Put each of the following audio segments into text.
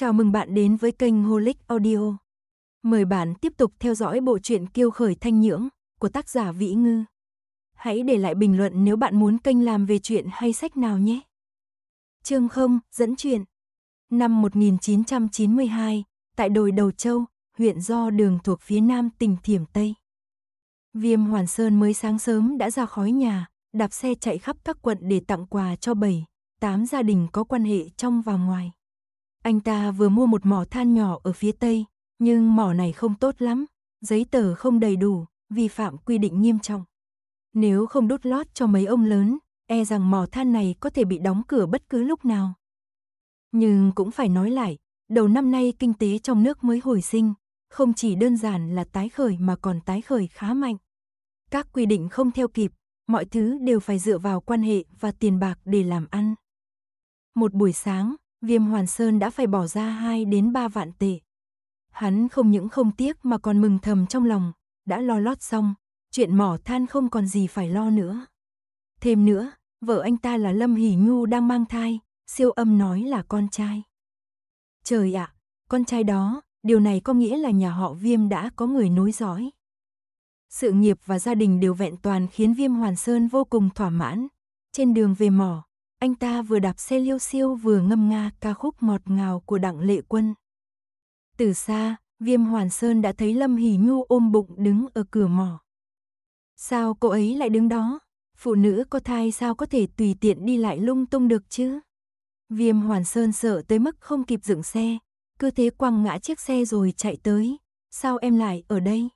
Chào mừng bạn đến với kênh Holic Audio. Mời bạn tiếp tục theo dõi bộ truyện Kiêu khởi thanh nhưỡng của tác giả Vĩ Ngư. Hãy để lại bình luận nếu bạn muốn kênh làm về chuyện hay sách nào nhé. Chương không dẫn truyện. Năm 1992, tại đồi Đầu Châu, huyện Do Đường thuộc phía nam tỉnh Thiểm Tây. Viêm Hoàn Sơn mới sáng sớm đã ra khói nhà, đạp xe chạy khắp các quận để tặng quà cho bảy, tám gia đình có quan hệ trong và ngoài. Anh ta vừa mua một mỏ than nhỏ ở phía Tây, nhưng mỏ này không tốt lắm, giấy tờ không đầy đủ, vi phạm quy định nghiêm trọng. Nếu không đốt lót cho mấy ông lớn, e rằng mỏ than này có thể bị đóng cửa bất cứ lúc nào. Nhưng cũng phải nói lại, đầu năm nay kinh tế trong nước mới hồi sinh, không chỉ đơn giản là tái khởi mà còn tái khởi khá mạnh. Các quy định không theo kịp, mọi thứ đều phải dựa vào quan hệ và tiền bạc để làm ăn. Một buổi sáng, Viêm Hoàn Sơn đã phải bỏ ra 2 đến 3 vạn tệ. Hắn không những không tiếc mà còn mừng thầm trong lòng, đã lo lót xong, chuyện mỏ than không còn gì phải lo nữa. Thêm nữa, vợ anh ta là Lâm Hỷ Nhu đang mang thai, siêu âm nói là con trai. Trời ạ, à, con trai đó, điều này có nghĩa là nhà họ Viêm đã có người nối dõi. Sự nghiệp và gia đình đều vẹn toàn khiến Viêm Hoàn Sơn vô cùng thỏa mãn. Trên đường về mỏ, anh ta vừa đạp xe liêu siêu vừa ngâm nga ca khúc mọt ngào của đặng lệ quân. Từ xa, Viêm Hoàn Sơn đã thấy Lâm Hỷ Nhu ôm bụng đứng ở cửa mỏ. Sao cô ấy lại đứng đó? Phụ nữ có thai sao có thể tùy tiện đi lại lung tung được chứ? Viêm Hoàn Sơn sợ tới mức không kịp dựng xe, cứ thế quăng ngã chiếc xe rồi chạy tới. Sao em lại ở đây?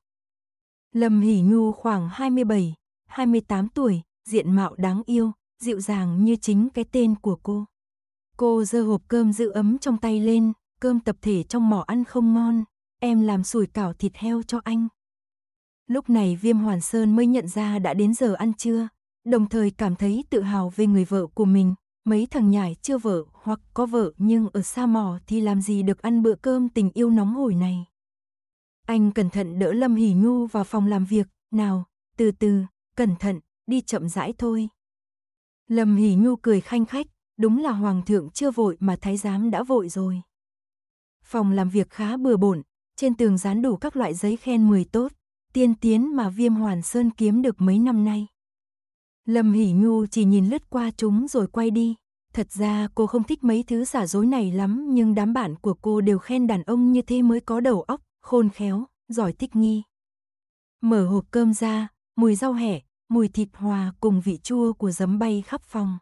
Lâm Hỷ Nhu khoảng 27, 28 tuổi, diện mạo đáng yêu, dịu dàng như chính cái tên của cô. Cô giơ hộp cơm giữ ấm trong tay lên, cơm tập thể trong mỏ ăn không ngon, em làm sủi cảo thịt heo cho anh. Lúc này Viêm Hoàn Sơn mới nhận ra đã đến giờ ăn trưa, đồng thời cảm thấy tự hào về người vợ của mình. Mấy thằng nhãi chưa vợ hoặc có vợ nhưng ở xa mò thì làm gì được ăn bữa cơm tình yêu nóng hổi này. Anh cẩn thận đỡ Lâm Hỷ Nhu vào phòng làm việc, nào, từ từ, cẩn thận, đi chậm rãi thôi. Lâm Hỷ Nhu cười khanh khách, đúng là hoàng thượng chưa vội mà thái giám đã vội rồi. Phòng làm việc khá bừa bộn, trên tường dán đủ các loại giấy khen 10 tốt, tiên tiến mà Viêm Hoàn Sơn kiếm được mấy năm nay. Lâm Hỷ Nhu chỉ nhìn lướt qua chúng rồi quay đi. Thật ra cô không thích mấy thứ giả dối này lắm nhưng đám bạn của cô đều khen đàn ông như thế mới có đầu óc, khôn khéo, giỏi thích nghi. Mở hộp cơm ra, mùi rau hẻ, mùi thịt hòa cùng vị chua của giấm bay khắp phòng.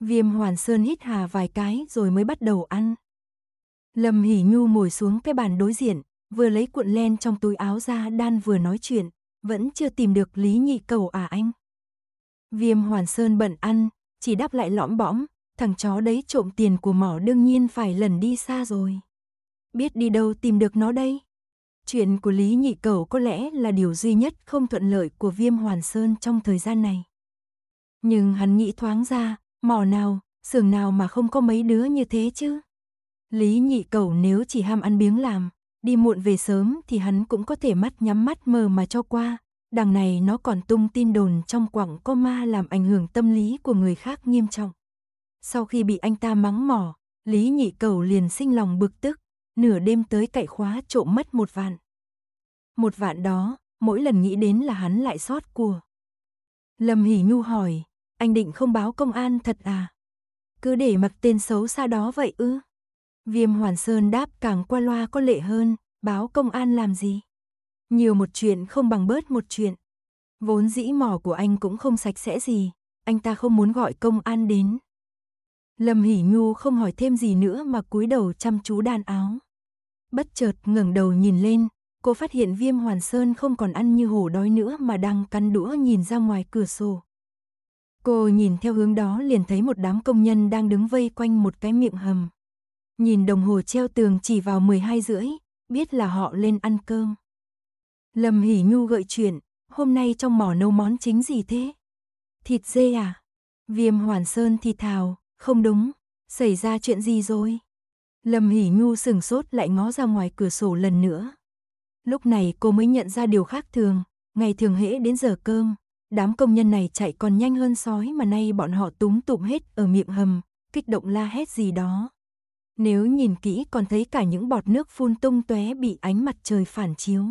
Viêm Hoàn Sơn hít hà vài cái rồi mới bắt đầu ăn. Lâm Hỷ Nhu ngồi xuống cái bàn đối diện, vừa lấy cuộn len trong túi áo ra đan vừa nói chuyện, vẫn chưa tìm được Lý Nhị Cầu à anh. Viêm Hoàn Sơn bận ăn, chỉ đáp lại lõm bõm, thằng chó đấy trộm tiền của mỏ đương nhiên phải lần đi xa rồi. Biết đi đâu tìm được nó đây? Chuyện của Lý Nhị Cẩu có lẽ là điều duy nhất không thuận lợi của Viêm Hoàn Sơn trong thời gian này. Nhưng hắn nghĩ thoáng ra, mỏ nào, xưởng nào mà không có mấy đứa như thế chứ. Lý Nhị Cẩu nếu chỉ ham ăn biếng làm, đi muộn về sớm thì hắn cũng có thể mắt nhắm mắt mờ mà cho qua. Đằng này nó còn tung tin đồn trong quảng có ma làm ảnh hưởng tâm lý của người khác nghiêm trọng. Sau khi bị anh ta mắng mỏ, Lý Nhị Cẩu liền sinh lòng bực tức, nửa đêm tới cậy khóa trộm mất một vạn. Một vạn đó, mỗi lần nghĩ đến là hắn lại sót cua. Lâm Hỷ Nhu hỏi, anh định không báo công an thật à? Cứ để mặc tên xấu xa đó vậy ư? Viêm Hoàn Sơn đáp càng qua loa có lệ hơn, báo công an làm gì? Nhiều một chuyện không bằng bớt một chuyện. Vốn dĩ mỏ của anh cũng không sạch sẽ gì, anh ta không muốn gọi công an đến. Lâm Hỷ Nhu không hỏi thêm gì nữa mà cúi đầu chăm chú đan áo. Bất chợt ngẩng đầu nhìn lên, cô phát hiện Viêm Hoàn Sơn không còn ăn như hổ đói nữa mà đang cắn đũa nhìn ra ngoài cửa sổ. Cô nhìn theo hướng đó liền thấy một đám công nhân đang đứng vây quanh một cái miệng hầm. Nhìn đồng hồ treo tường chỉ vào 12 rưỡi, biết là họ lên ăn cơm. Lâm Hỷ Nhu gợi chuyện, hôm nay trong mỏ nấu món chính gì thế? Thịt dê à? Viêm Hoàn Sơn thì thào, không đúng, xảy ra chuyện gì rồi? Lâm Hỷ Nhu sừng sốt lại ngó ra ngoài cửa sổ lần nữa. Lúc này cô mới nhận ra điều khác thường, ngày thường hễ đến giờ cơm, đám công nhân này chạy còn nhanh hơn sói mà nay bọn họ túng tụm hết ở miệng hầm, kích động la hét gì đó. Nếu nhìn kỹ còn thấy cả những bọt nước phun tung tóe bị ánh mặt trời phản chiếu.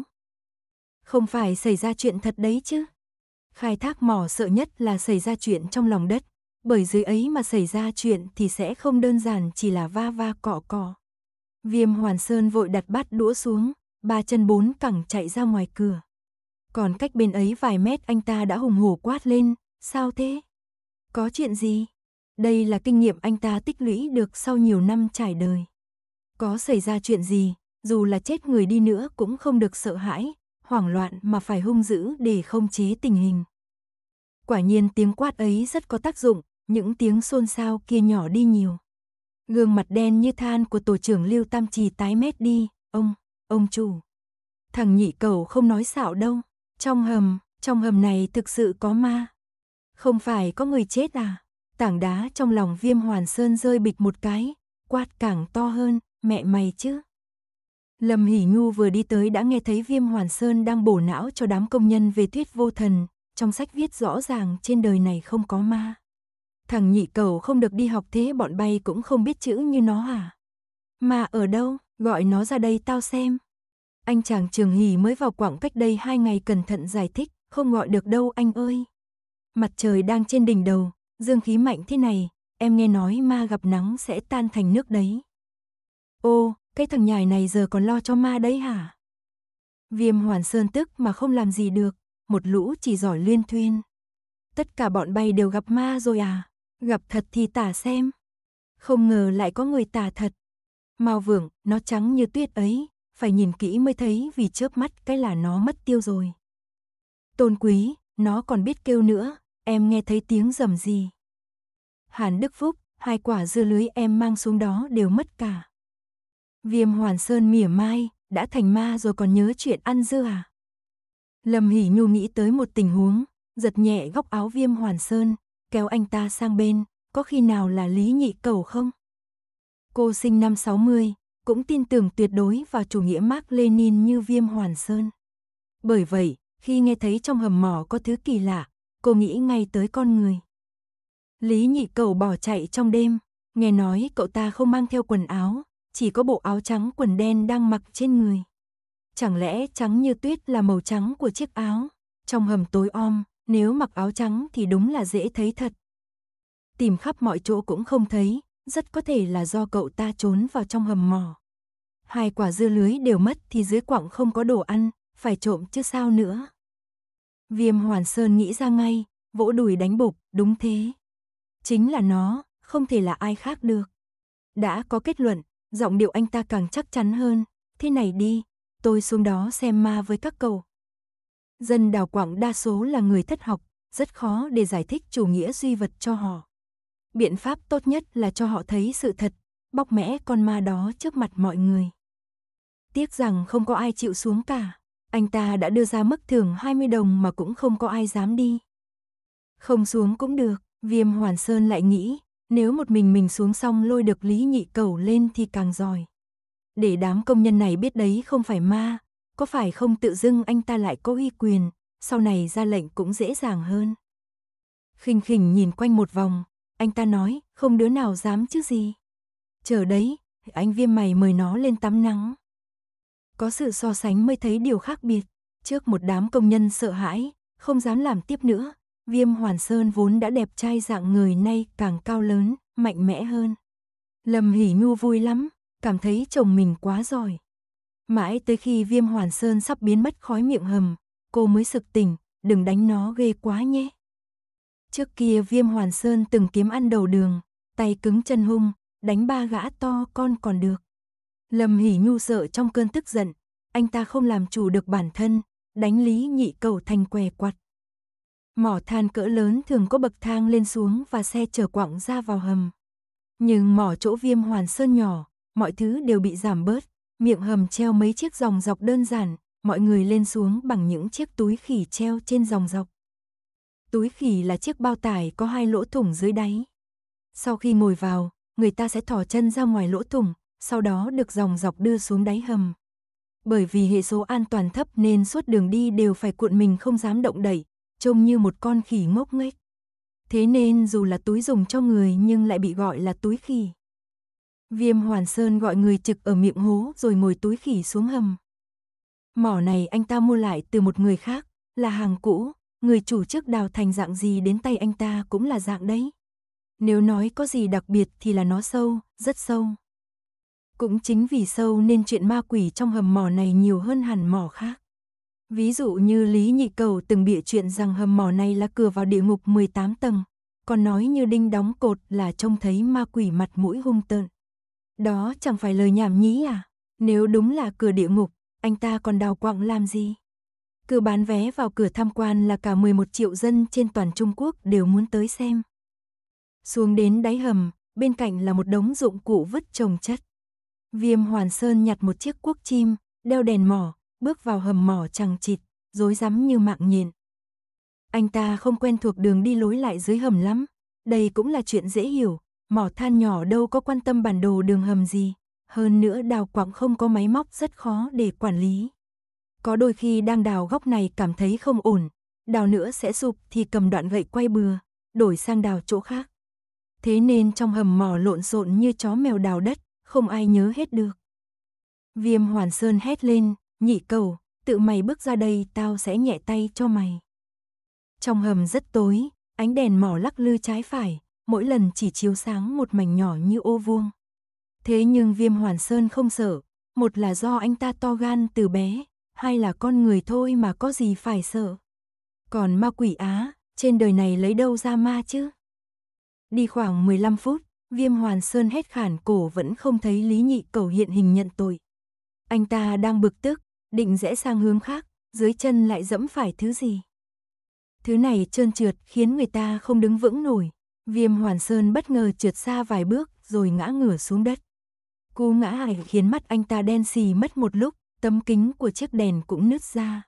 Không phải xảy ra chuyện thật đấy chứ. Khai thác mỏ sợ nhất là xảy ra chuyện trong lòng đất, bởi dưới ấy mà xảy ra chuyện thì sẽ không đơn giản chỉ là va va cọ cọ. Viêm Hoàn Sơn vội đặt bát đũa xuống, ba chân bốn cẳng chạy ra ngoài cửa. Còn cách bên ấy vài mét anh ta đã hùng hổ quát lên, sao thế? Có chuyện gì? Đây là kinh nghiệm anh ta tích lũy được sau nhiều năm trải đời. Có xảy ra chuyện gì, dù là chết người đi nữa cũng không được sợ hãi, hoảng loạn mà phải hung dữ để không chế tình hình. Quả nhiên tiếng quát ấy rất có tác dụng, những tiếng xôn xao kia nhỏ đi nhiều. Gương mặt đen như than của tổ trưởng Lưu Tam Trì tái mét đi, ông, ông chủ. Thằng nhị cầu không nói xạo đâu, trong hầm, trong hầm này thực sự có ma. Không phải có người chết à? Tảng đá trong lòng viêm hoàn sơn rơi bịch một cái, quát càng to hơn, mẹ mày chứ. Lâm Hỷ Nhu vừa đi tới đã nghe thấy Viêm Hoàn Sơn đang bổ não cho đám công nhân về thuyết vô thần, trong sách viết rõ ràng trên đời này không có ma. Thằng nhị cầu không được đi học thế bọn bay cũng không biết chữ như nó à? Mà ở đâu, gọi nó ra đây tao xem. Anh chàng trường hỉ mới vào quảng cách đây hai ngày cẩn thận giải thích, không gọi được đâu anh ơi. Mặt trời đang trên đỉnh đầu, dương khí mạnh thế này, em nghe nói ma gặp nắng sẽ tan thành nước đấy. Ô, cái thằng nhài này giờ còn lo cho ma đấy hả? Viêm hoàn sơn tức mà không làm gì được, một lũ chỉ giỏi liên thuyên. Tất cả bọn bay đều gặp ma rồi à? Gặp thật thì tả xem. Không ngờ lại có người tả thật. Mao vượng, nó trắng như tuyết ấy, phải nhìn kỹ mới thấy vì chớp mắt cái là nó mất tiêu rồi. Tôn quý, nó còn biết kêu nữa, em nghe thấy tiếng rầm gì. Hàn Đức Phúc, hai quả dưa lưới em mang xuống đó đều mất cả. Viêm Hoàn Sơn mỉa mai, đã thành ma rồi còn nhớ chuyện ăn dưa à? Lâm Hỷ Nhu nghĩ tới một tình huống, giật nhẹ góc áo Viêm Hoàn Sơn, kéo anh ta sang bên, có khi nào là Lý Nhị Cầu không? Cô sinh năm 60, cũng tin tưởng tuyệt đối vào chủ nghĩa Mark Lenin như Viêm Hoàn Sơn. Bởi vậy, khi nghe thấy trong hầm mỏ có thứ kỳ lạ, cô nghĩ ngay tới con người. Lý Nhị Cầu bỏ chạy trong đêm, nghe nói cậu ta không mang theo quần áo, chỉ có bộ áo trắng quần đen đang mặc trên người. Chẳng lẽ trắng như tuyết là màu trắng của chiếc áo? Trong hầm tối om, nếu mặc áo trắng thì đúng là dễ thấy thật. Tìm khắp mọi chỗ cũng không thấy, rất có thể là do cậu ta trốn vào trong hầm mỏ. Hai quả dưa lưới đều mất thì dưới quặng không có đồ ăn, phải trộm chứ sao nữa. Viêm Hoàn Sơn nghĩ ra ngay, vỗ đùi đánh bục, đúng thế. Chính là nó, không thể là ai khác được. Đã có kết luận, giọng điệu anh ta càng chắc chắn hơn. Thế này đi, tôi xuống đó xem ma với các cậu. Dân đào Quảng đa số là người thất học, rất khó để giải thích chủ nghĩa duy vật cho họ. Biện pháp tốt nhất là cho họ thấy sự thật, bóc mẽ con ma đó trước mặt mọi người. Tiếc rằng không có ai chịu xuống cả, anh ta đã đưa ra mức thưởng 20 đồng mà cũng không có ai dám đi. Không xuống cũng được, Viêm Hoàn Sơn lại nghĩ, nếu một mình mình xuống xong lôi được Lý Nhị Cầu lên thì càng giỏi. Để đám công nhân này biết đấy không phải ma, có phải không tự dưng anh ta lại có uy quyền, sau này ra lệnh cũng dễ dàng hơn. Khinh khỉnh nhìn quanh một vòng, anh ta nói, không đứa nào dám chứ gì. Chờ đấy, anh viêm mày mời nó lên tắm nắng. Có sự so sánh mới thấy điều khác biệt. Trước một đám công nhân sợ hãi, không dám làm tiếp nữa, viêm hoàn sơn vốn đã đẹp trai dạng người nay càng cao lớn, mạnh mẽ hơn. Lâm hỉ nhu vui lắm, cảm thấy chồng mình quá giỏi. Mãi tới khi viêm hoàn sơn sắp biến mất khói miệng hầm, cô mới sực tỉnh, đừng đánh nó ghê quá nhé. Trước kia viêm hoàn sơn từng kiếm ăn đầu đường, tay cứng chân hung, đánh ba gã to con còn được. Lầm Hỉ Nhu sợ trong cơn tức giận, anh ta không làm chủ được bản thân, đánh lý nhị cầu thành què quặt. Mỏ than cỡ lớn thường có bậc thang lên xuống và xe chở quặng ra vào hầm. Nhưng mỏ chỗ viêm hoàn sơn nhỏ, mọi thứ đều bị giảm bớt, miệng hầm treo mấy chiếc dòng dọc đơn giản, mọi người lên xuống bằng những chiếc túi khỉ treo trên dòng dọc. Túi khỉ là chiếc bao tải có hai lỗ thủng dưới đáy. Sau khi ngồi vào, người ta sẽ thỏ chân ra ngoài lỗ thủng, sau đó được dòng dọc đưa xuống đáy hầm. Bởi vì hệ số an toàn thấp nên suốt đường đi đều phải cuộn mình không dám động đậy trông như một con khỉ ngốc nghếch. Thế nên dù là túi dùng cho người nhưng lại bị gọi là túi khỉ. Viêm Hoàn Sơn gọi người trực ở miệng hố rồi ngồi túi khỉ xuống hầm. Mỏ này anh ta mua lại từ một người khác, là hàng cũ, người chủ trước đào thành dạng gì đến tay anh ta cũng là dạng đấy. Nếu nói có gì đặc biệt thì là nó sâu, rất sâu. Cũng chính vì sâu nên chuyện ma quỷ trong hầm mỏ này nhiều hơn hẳn mỏ khác. Ví dụ như Lý Nhị Cầu từng bịa chuyện rằng hầm mỏ này là cửa vào địa ngục 18 tầng, còn nói như đinh đóng cột là trông thấy ma quỷ mặt mũi hung tợn. Đó chẳng phải lời nhảm nhí à? Nếu đúng là cửa địa ngục, anh ta còn đào quặng làm gì? Cứ bán vé vào cửa tham quan là cả 11 triệu dân trên toàn Trung Quốc đều muốn tới xem. Xuống đến đáy hầm, bên cạnh là một đống dụng cụ vứt trồng chất. Viêm Hoàn Sơn nhặt một chiếc cuốc chim, đeo đèn mỏ, bước vào hầm mỏ chằng chịt, rối rắm như mạng nhện. Anh ta không quen thuộc đường đi lối lại dưới hầm lắm, đây cũng là chuyện dễ hiểu, mỏ than nhỏ đâu có quan tâm bản đồ đường hầm gì, hơn nữa đào quặng không có máy móc rất khó để quản lý. Có đôi khi đang đào góc này cảm thấy không ổn, đào nữa sẽ sụp thì cầm đoạn gậy quay bừa, đổi sang đào chỗ khác. Thế nên trong hầm mỏ lộn xộn như chó mèo đào đất, không ai nhớ hết được. Viêm Hoàn Sơn hét lên, nhị cầu, tự mày bước ra đây tao sẽ nhẹ tay cho mày. Trong hầm rất tối, ánh đèn mỏ lắc lư trái phải, mỗi lần chỉ chiếu sáng một mảnh nhỏ như ô vuông. Thế nhưng Viêm Hoàn Sơn không sợ, một là do anh ta to gan từ bé, hai là con người thôi mà có gì phải sợ. Còn ma quỷ Á, trên đời này lấy đâu ra ma chứ? Đi khoảng 15 phút, Viêm Hoàn Sơn hết khản cổ vẫn không thấy Lý Nhị Cầu hiện hình nhận tội. Anh ta đang bực tức, định rẽ sang hướng khác, dưới chân lại dẫm phải thứ gì. Thứ này trơn trượt khiến người ta không đứng vững nổi. Viêm Hoàn Sơn bất ngờ trượt xa vài bước rồi ngã ngửa xuống đất. Cú ngã ải khiến mắt anh ta đen xì mất một lúc, tấm kính của chiếc đèn cũng nứt ra.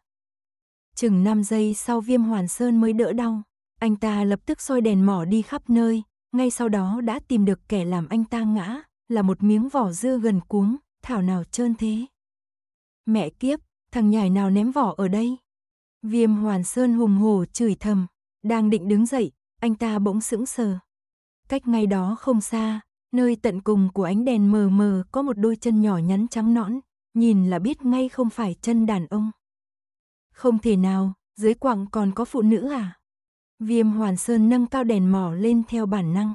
Chừng 5 giây sau Viêm Hoàn Sơn mới đỡ đau, anh ta lập tức soi đèn mỏ đi khắp nơi, ngay sau đó đã tìm được kẻ làm anh ta ngã, là một miếng vỏ dưa gần cuống, thảo nào trơn thế. Mẹ kiếp, thằng nhảy nào ném vỏ ở đây? Viêm Hoàn Sơn hùng hổ chửi thầm, đang định đứng dậy anh ta bỗng sững sờ. Cách ngay đó không xa, nơi tận cùng của ánh đèn mờ mờ có một đôi chân nhỏ nhắn trắng nõn, nhìn là biết ngay không phải chân đàn ông. Không thể nào, dưới quặng còn có phụ nữ à? Viêm Hoàn Sơn nâng cao đèn mỏ lên theo bản năng.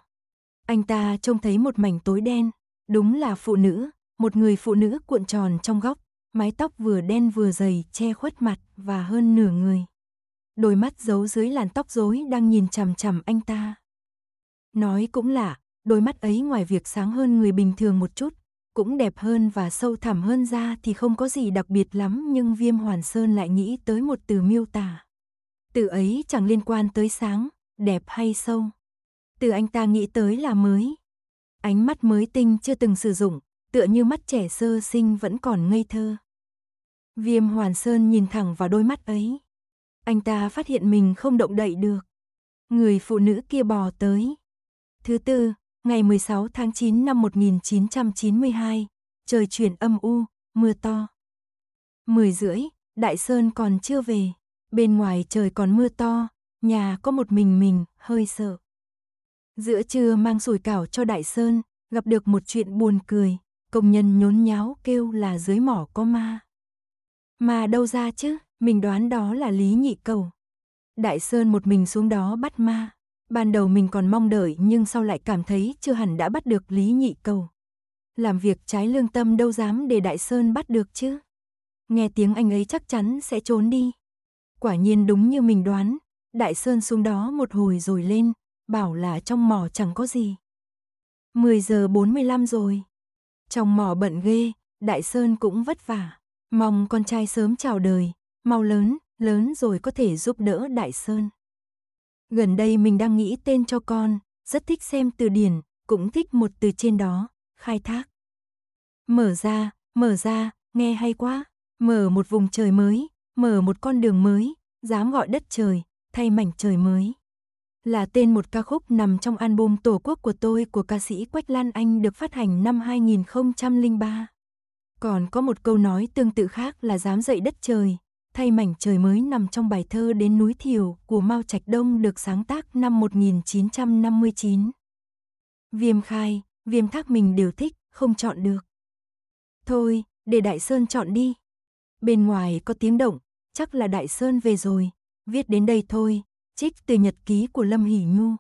Anh ta trông thấy một mảnh tối đen, đúng là phụ nữ, một người phụ nữ cuộn tròn trong góc, mái tóc vừa đen vừa dày che khuất mặt và hơn nửa người đôi mắt giấu dưới làn tóc rối đang nhìn chằm chằm anh ta. Nói cũng lạ, đôi mắt ấy ngoài việc sáng hơn người bình thường một chút, cũng đẹp hơn và sâu thẳm hơn ra thì không có gì đặc biệt lắm nhưng Viêm Hoàn Sơn lại nghĩ tới một từ miêu tả. Từ ấy chẳng liên quan tới sáng, đẹp hay sâu. Từ anh ta nghĩ tới là mới. Ánh mắt mới tinh chưa từng sử dụng, tựa như mắt trẻ sơ sinh vẫn còn ngây thơ. Viêm Hoàn Sơn nhìn thẳng vào đôi mắt ấy. Anh ta phát hiện mình không động đậy được. Người phụ nữ kia bò tới. Thứ tư, ngày 16 tháng 9 năm 1992, trời chuyển âm u, mưa to. Mười rưỡi, Đại Sơn còn chưa về, bên ngoài trời còn mưa to, nhà có một mình mình, hơi sợ. Giữa trưa mang sủi cảo cho Đại Sơn, gặp được một chuyện buồn cười, công nhân nhốn nháo kêu là dưới mỏ có ma. Mà đâu ra chứ? mình đoán đó là Lý Nhị Cầu. Đại Sơn một mình xuống đó bắt ma. Ban đầu mình còn mong đợi nhưng sau lại cảm thấy chưa hẳn đã bắt được Lý Nhị Cầu. Làm việc trái lương tâm đâu dám để Đại Sơn bắt được chứ. Nghe tiếng anh ấy chắc chắn sẽ trốn đi. Quả nhiên đúng như mình đoán, Đại Sơn xuống đó một hồi rồi lên, bảo là trong mỏ chẳng có gì. 10 giờ 45 rồi. Trong mỏ bận ghê, Đại Sơn cũng vất vả, mong con trai sớm chào đời, mau lớn, lớn rồi có thể giúp đỡ Đại Sơn. Gần đây mình đang nghĩ tên cho con, rất thích xem từ điển, cũng thích một từ trên đó, khai thác. Mở ra, mở ra, nghe hay quá, mở một vùng trời mới, mở một con đường mới, dám gọi đất trời, thay mảnh trời mới. Là tên một ca khúc nằm trong album Tổ quốc của tôi của ca sĩ Quách Lan Anh được phát hành năm 2003. Còn có một câu nói tương tự khác là dám dậy đất trời, thay mảnh trời mới nằm trong bài thơ Đến núi Thiều của Mao Trạch Đông được sáng tác năm 1959. Viêm khai, viêm thác mình đều thích, không chọn được. Thôi, để Đại Sơn chọn đi. Bên ngoài có tiếng động, chắc là Đại Sơn về rồi. Viết đến đây thôi, trích từ nhật ký của Lâm Hỷ Nhu.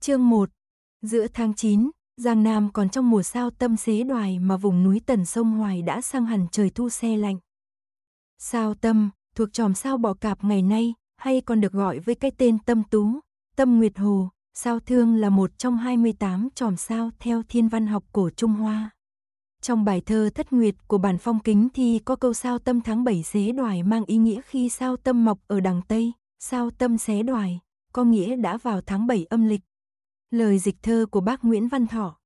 Chương 1 Giữa tháng 9, Giang Nam còn trong mùa sao tâm xế đoài mà vùng núi Tần Sông Hoài đã sang hẳn trời thu xe lạnh. Sao tâm, thuộc chòm sao bò cạp ngày nay, hay còn được gọi với cái tên tâm tú, tâm nguyệt hồ, sao thương là một trong 28 chòm sao theo thiên văn học cổ Trung Hoa. Trong bài thơ Thất Nguyệt của bản phong kính thì có câu sao tâm tháng 7 xế đoài mang ý nghĩa khi sao tâm mọc ở đằng Tây, sao tâm xé đoài, có nghĩa đã vào tháng 7 âm lịch. Lời dịch thơ của bác Nguyễn Văn Thọ.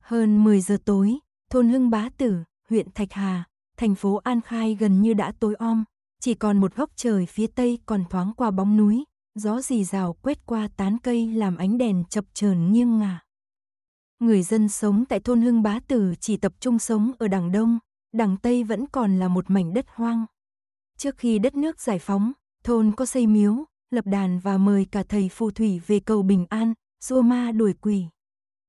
Hơn 10 giờ tối, thôn Hưng Bá Tử, huyện Thạch Hà, thành phố An Khai gần như đã tối om, chỉ còn một góc trời phía tây còn thoáng qua bóng núi, gió rì rào quét qua tán cây làm ánh đèn chập chờn nghiêng ngả. Người dân sống tại thôn Hưng Bá Tử chỉ tập trung sống ở đằng đông, đằng tây vẫn còn là một mảnh đất hoang. Trước khi đất nước giải phóng, thôn có xây miếu, lập đàn và mời cả thầy phù thủy về cầu bình an, xua ma đuổi quỷ.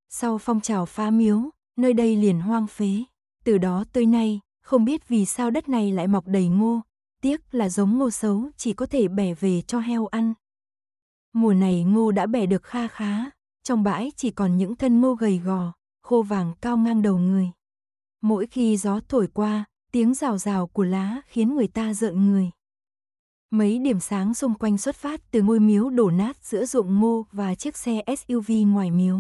Sau phong trào phá miếu, nơi đây liền hoang phế. Từ đó tới nay, không biết vì sao đất này lại mọc đầy ngô, tiếc là giống ngô xấu chỉ có thể bẻ về cho heo ăn. Mùa này ngô đã bẻ được kha khá, trong bãi chỉ còn những thân ngô gầy gò, khô vàng cao ngang đầu người. Mỗi khi gió thổi qua, tiếng rào rào của lá khiến người ta rợn người. Mấy điểm sáng xung quanh xuất phát từ ngôi miếu đổ nát giữa ruộng ngô và chiếc xe SUV ngoài miếu.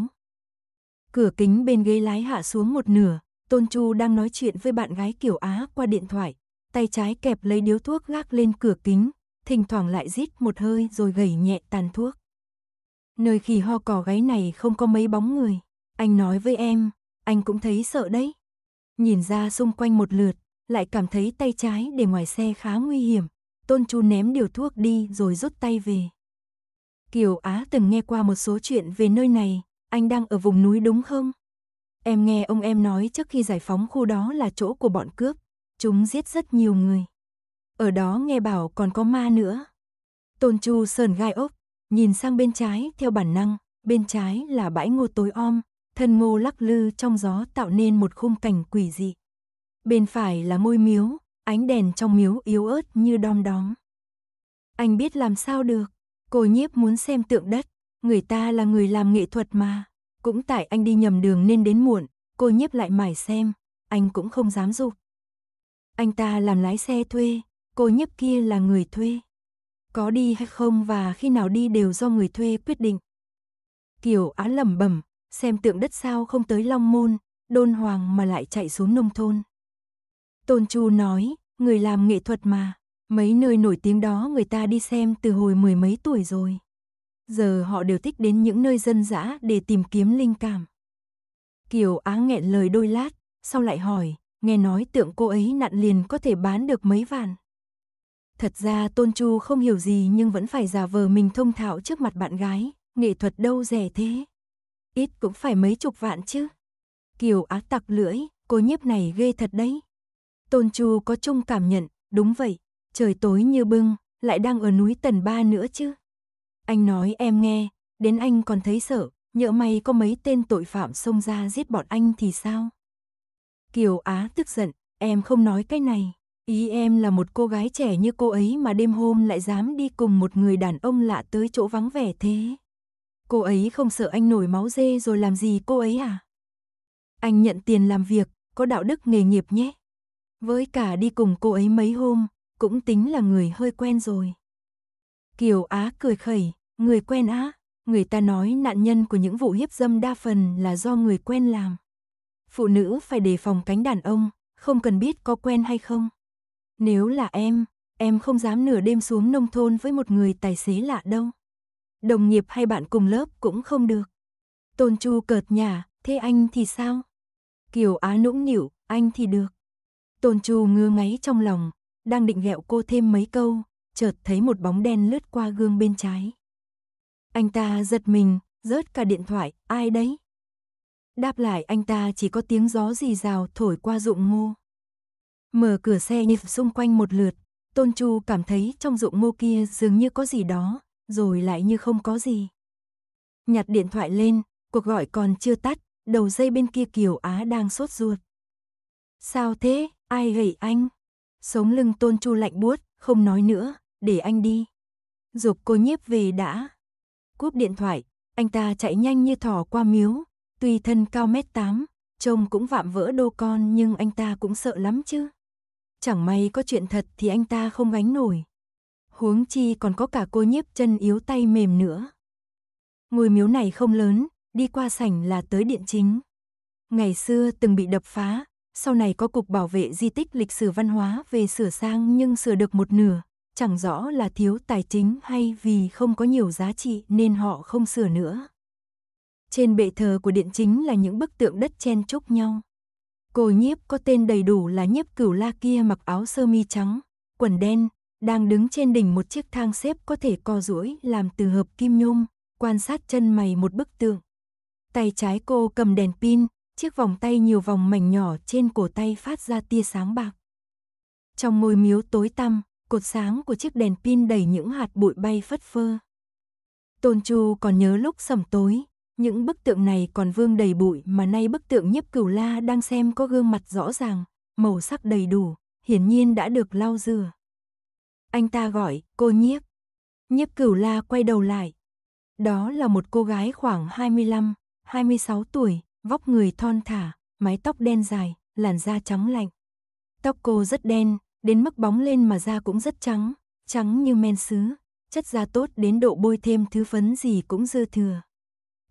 Cửa kính bên ghế lái hạ xuống một nửa, Tôn Chu đang nói chuyện với bạn gái kiểu Á qua điện thoại, tay trái kẹp lấy điếu thuốc gác lên cửa kính, thỉnh thoảng lại rít một hơi rồi gầy nhẹ tàn thuốc. Nơi khỉ ho cỏ gáy này không có mấy bóng người, anh nói với em, anh cũng thấy sợ đấy. Nhìn ra xung quanh một lượt, lại cảm thấy tay trái để ngoài xe khá nguy hiểm, Tôn Chu ném điều thuốc đi rồi rút tay về. Kiều Á từng nghe qua một số chuyện về nơi này, anh đang ở vùng núi đúng không? Em nghe ông em nói trước khi giải phóng khu đó là chỗ của bọn cướp, chúng giết rất nhiều người. Ở đó nghe bảo còn có ma nữa. Tôn Chu sờn gai ốc, nhìn sang bên trái theo bản năng, bên trái là bãi ngô tối om, thân ngô lắc lư trong gió tạo nên một khung cảnh quỷ dị. Bên phải là môi miếu, ánh đèn trong miếu yếu ớt như đom đóm. Anh biết làm sao được, cô nhiếp muốn xem tượng đất, người ta là người làm nghệ thuật mà. Cũng tại anh đi nhầm đường nên đến muộn, cô nhiếp lại mải xem, anh cũng không dám dục. Anh ta làm lái xe thuê, cô nhiếp kia là người thuê. Có đi hay không và khi nào đi đều do người thuê quyết định. Kiều Á lầm bẩm, xem tượng đất sao không tới Long Môn, Đôn Hoàng mà lại chạy xuống nông thôn. Tôn Chu nói, người làm nghệ thuật mà, mấy nơi nổi tiếng đó người ta đi xem từ hồi mười mấy tuổi rồi. Giờ họ đều thích đến những nơi dân dã để tìm kiếm linh cảm. Kiều Á nghẹn lời đôi lát, sau lại hỏi, nghe nói tượng cô ấy nặn liền có thể bán được mấy vạn. Thật ra Tôn Chu không hiểu gì nhưng vẫn phải giả vờ mình thông thạo trước mặt bạn gái, nghệ thuật đâu rẻ thế. Ít cũng phải mấy chục vạn chứ. Kiều Á tặc lưỡi, cô nhiếp này ghê thật đấy. Tôn Chu có chung cảm nhận, đúng vậy, trời tối như bưng, lại đang ở núi tần ba nữa chứ. Anh nói em nghe, đến anh còn thấy sợ, nhỡ may có mấy tên tội phạm xông ra giết bọn anh thì sao? Kiều Á tức giận, em không nói cái này. Ý em là một cô gái trẻ như cô ấy mà đêm hôm lại dám đi cùng một người đàn ông lạ tới chỗ vắng vẻ thế. Cô ấy không sợ anh nổi máu dê rồi làm gì cô ấy à? Anh nhận tiền làm việc, có đạo đức nghề nghiệp nhé. Với cả đi cùng cô ấy mấy hôm, cũng tính là người hơi quen rồi. Kiều Á cười khẩy, người quen á, người ta nói nạn nhân của những vụ hiếp dâm đa phần là do người quen làm. Phụ nữ phải đề phòng cánh đàn ông, không cần biết có quen hay không. Nếu là em, em không dám nửa đêm xuống nông thôn với một người tài xế lạ đâu. Đồng nghiệp hay bạn cùng lớp cũng không được. Tôn Chu cợt nhà, thế anh thì sao? Kiều Á nũng nịu, anh thì được. Tôn Chu ngứa ngáy trong lòng, đang định ghẹo cô thêm mấy câu, chợt thấy một bóng đen lướt qua gương bên trái. Anh ta giật mình, rớt cả điện thoại, ai đấy? Đáp lại anh ta chỉ có tiếng gió rì rào thổi qua ruộng ngô. Mở cửa xe nhịp xung quanh một lượt, Tôn Chu cảm thấy trong ruộng ngô kia dường như có gì đó, rồi lại như không có gì. Nhặt điện thoại lên, cuộc gọi còn chưa tắt, đầu dây bên kia Kiều Á đang sốt ruột. Sao thế, ai gầy anh? Sống lưng Tôn Chu lạnh buốt, không nói nữa, để anh đi. Dục cô nhiếp về đã. Cúp điện thoại, anh ta chạy nhanh như thỏ qua miếu, tuy thân cao mét tám, trông cũng vạm vỡ đô con nhưng anh ta cũng sợ lắm chứ. Chẳng may có chuyện thật thì anh ta không gánh nổi. Huống chi còn có cả cô nhiếp chân yếu tay mềm nữa. Ngôi miếu này không lớn, đi qua sảnh là tới điện chính. Ngày xưa từng bị đập phá, sau này có cục bảo vệ di tích lịch sử văn hóa về sửa sang nhưng sửa được một nửa, chẳng rõ là thiếu tài chính hay vì không có nhiều giá trị nên họ không sửa nữa. Trên bệ thờ của điện chính là những bức tượng đất chen chúc nhau. Cô nhiếp có tên đầy đủ là nhiếp cửu la kia mặc áo sơ mi trắng, quần đen, đang đứng trên đỉnh một chiếc thang xếp có thể co duỗi làm từ hợp kim nhôm, quan sát chân mày một bức tượng. Tay trái cô cầm đèn pin, chiếc vòng tay nhiều vòng mảnh nhỏ trên cổ tay phát ra tia sáng bạc. Trong môi miếu tối tăm, cột sáng của chiếc đèn pin đầy những hạt bụi bay phất phơ. Tôn Chu còn nhớ lúc sầm tối, những bức tượng này còn vương đầy bụi mà nay bức tượng nhiếp cửu la đang xem có gương mặt rõ ràng, màu sắc đầy đủ, hiển nhiên đã được lau rửa. Anh ta gọi, cô nhiếp. Nhiếp cửu la quay đầu lại. Đó là một cô gái khoảng 25, 26 tuổi, vóc người thon thả, mái tóc đen dài, làn da trắng lạnh. Tóc cô rất đen, đến mức bóng lên mà da cũng rất trắng, trắng như men sứ, chất da tốt đến độ bôi thêm thứ phấn gì cũng dư thừa.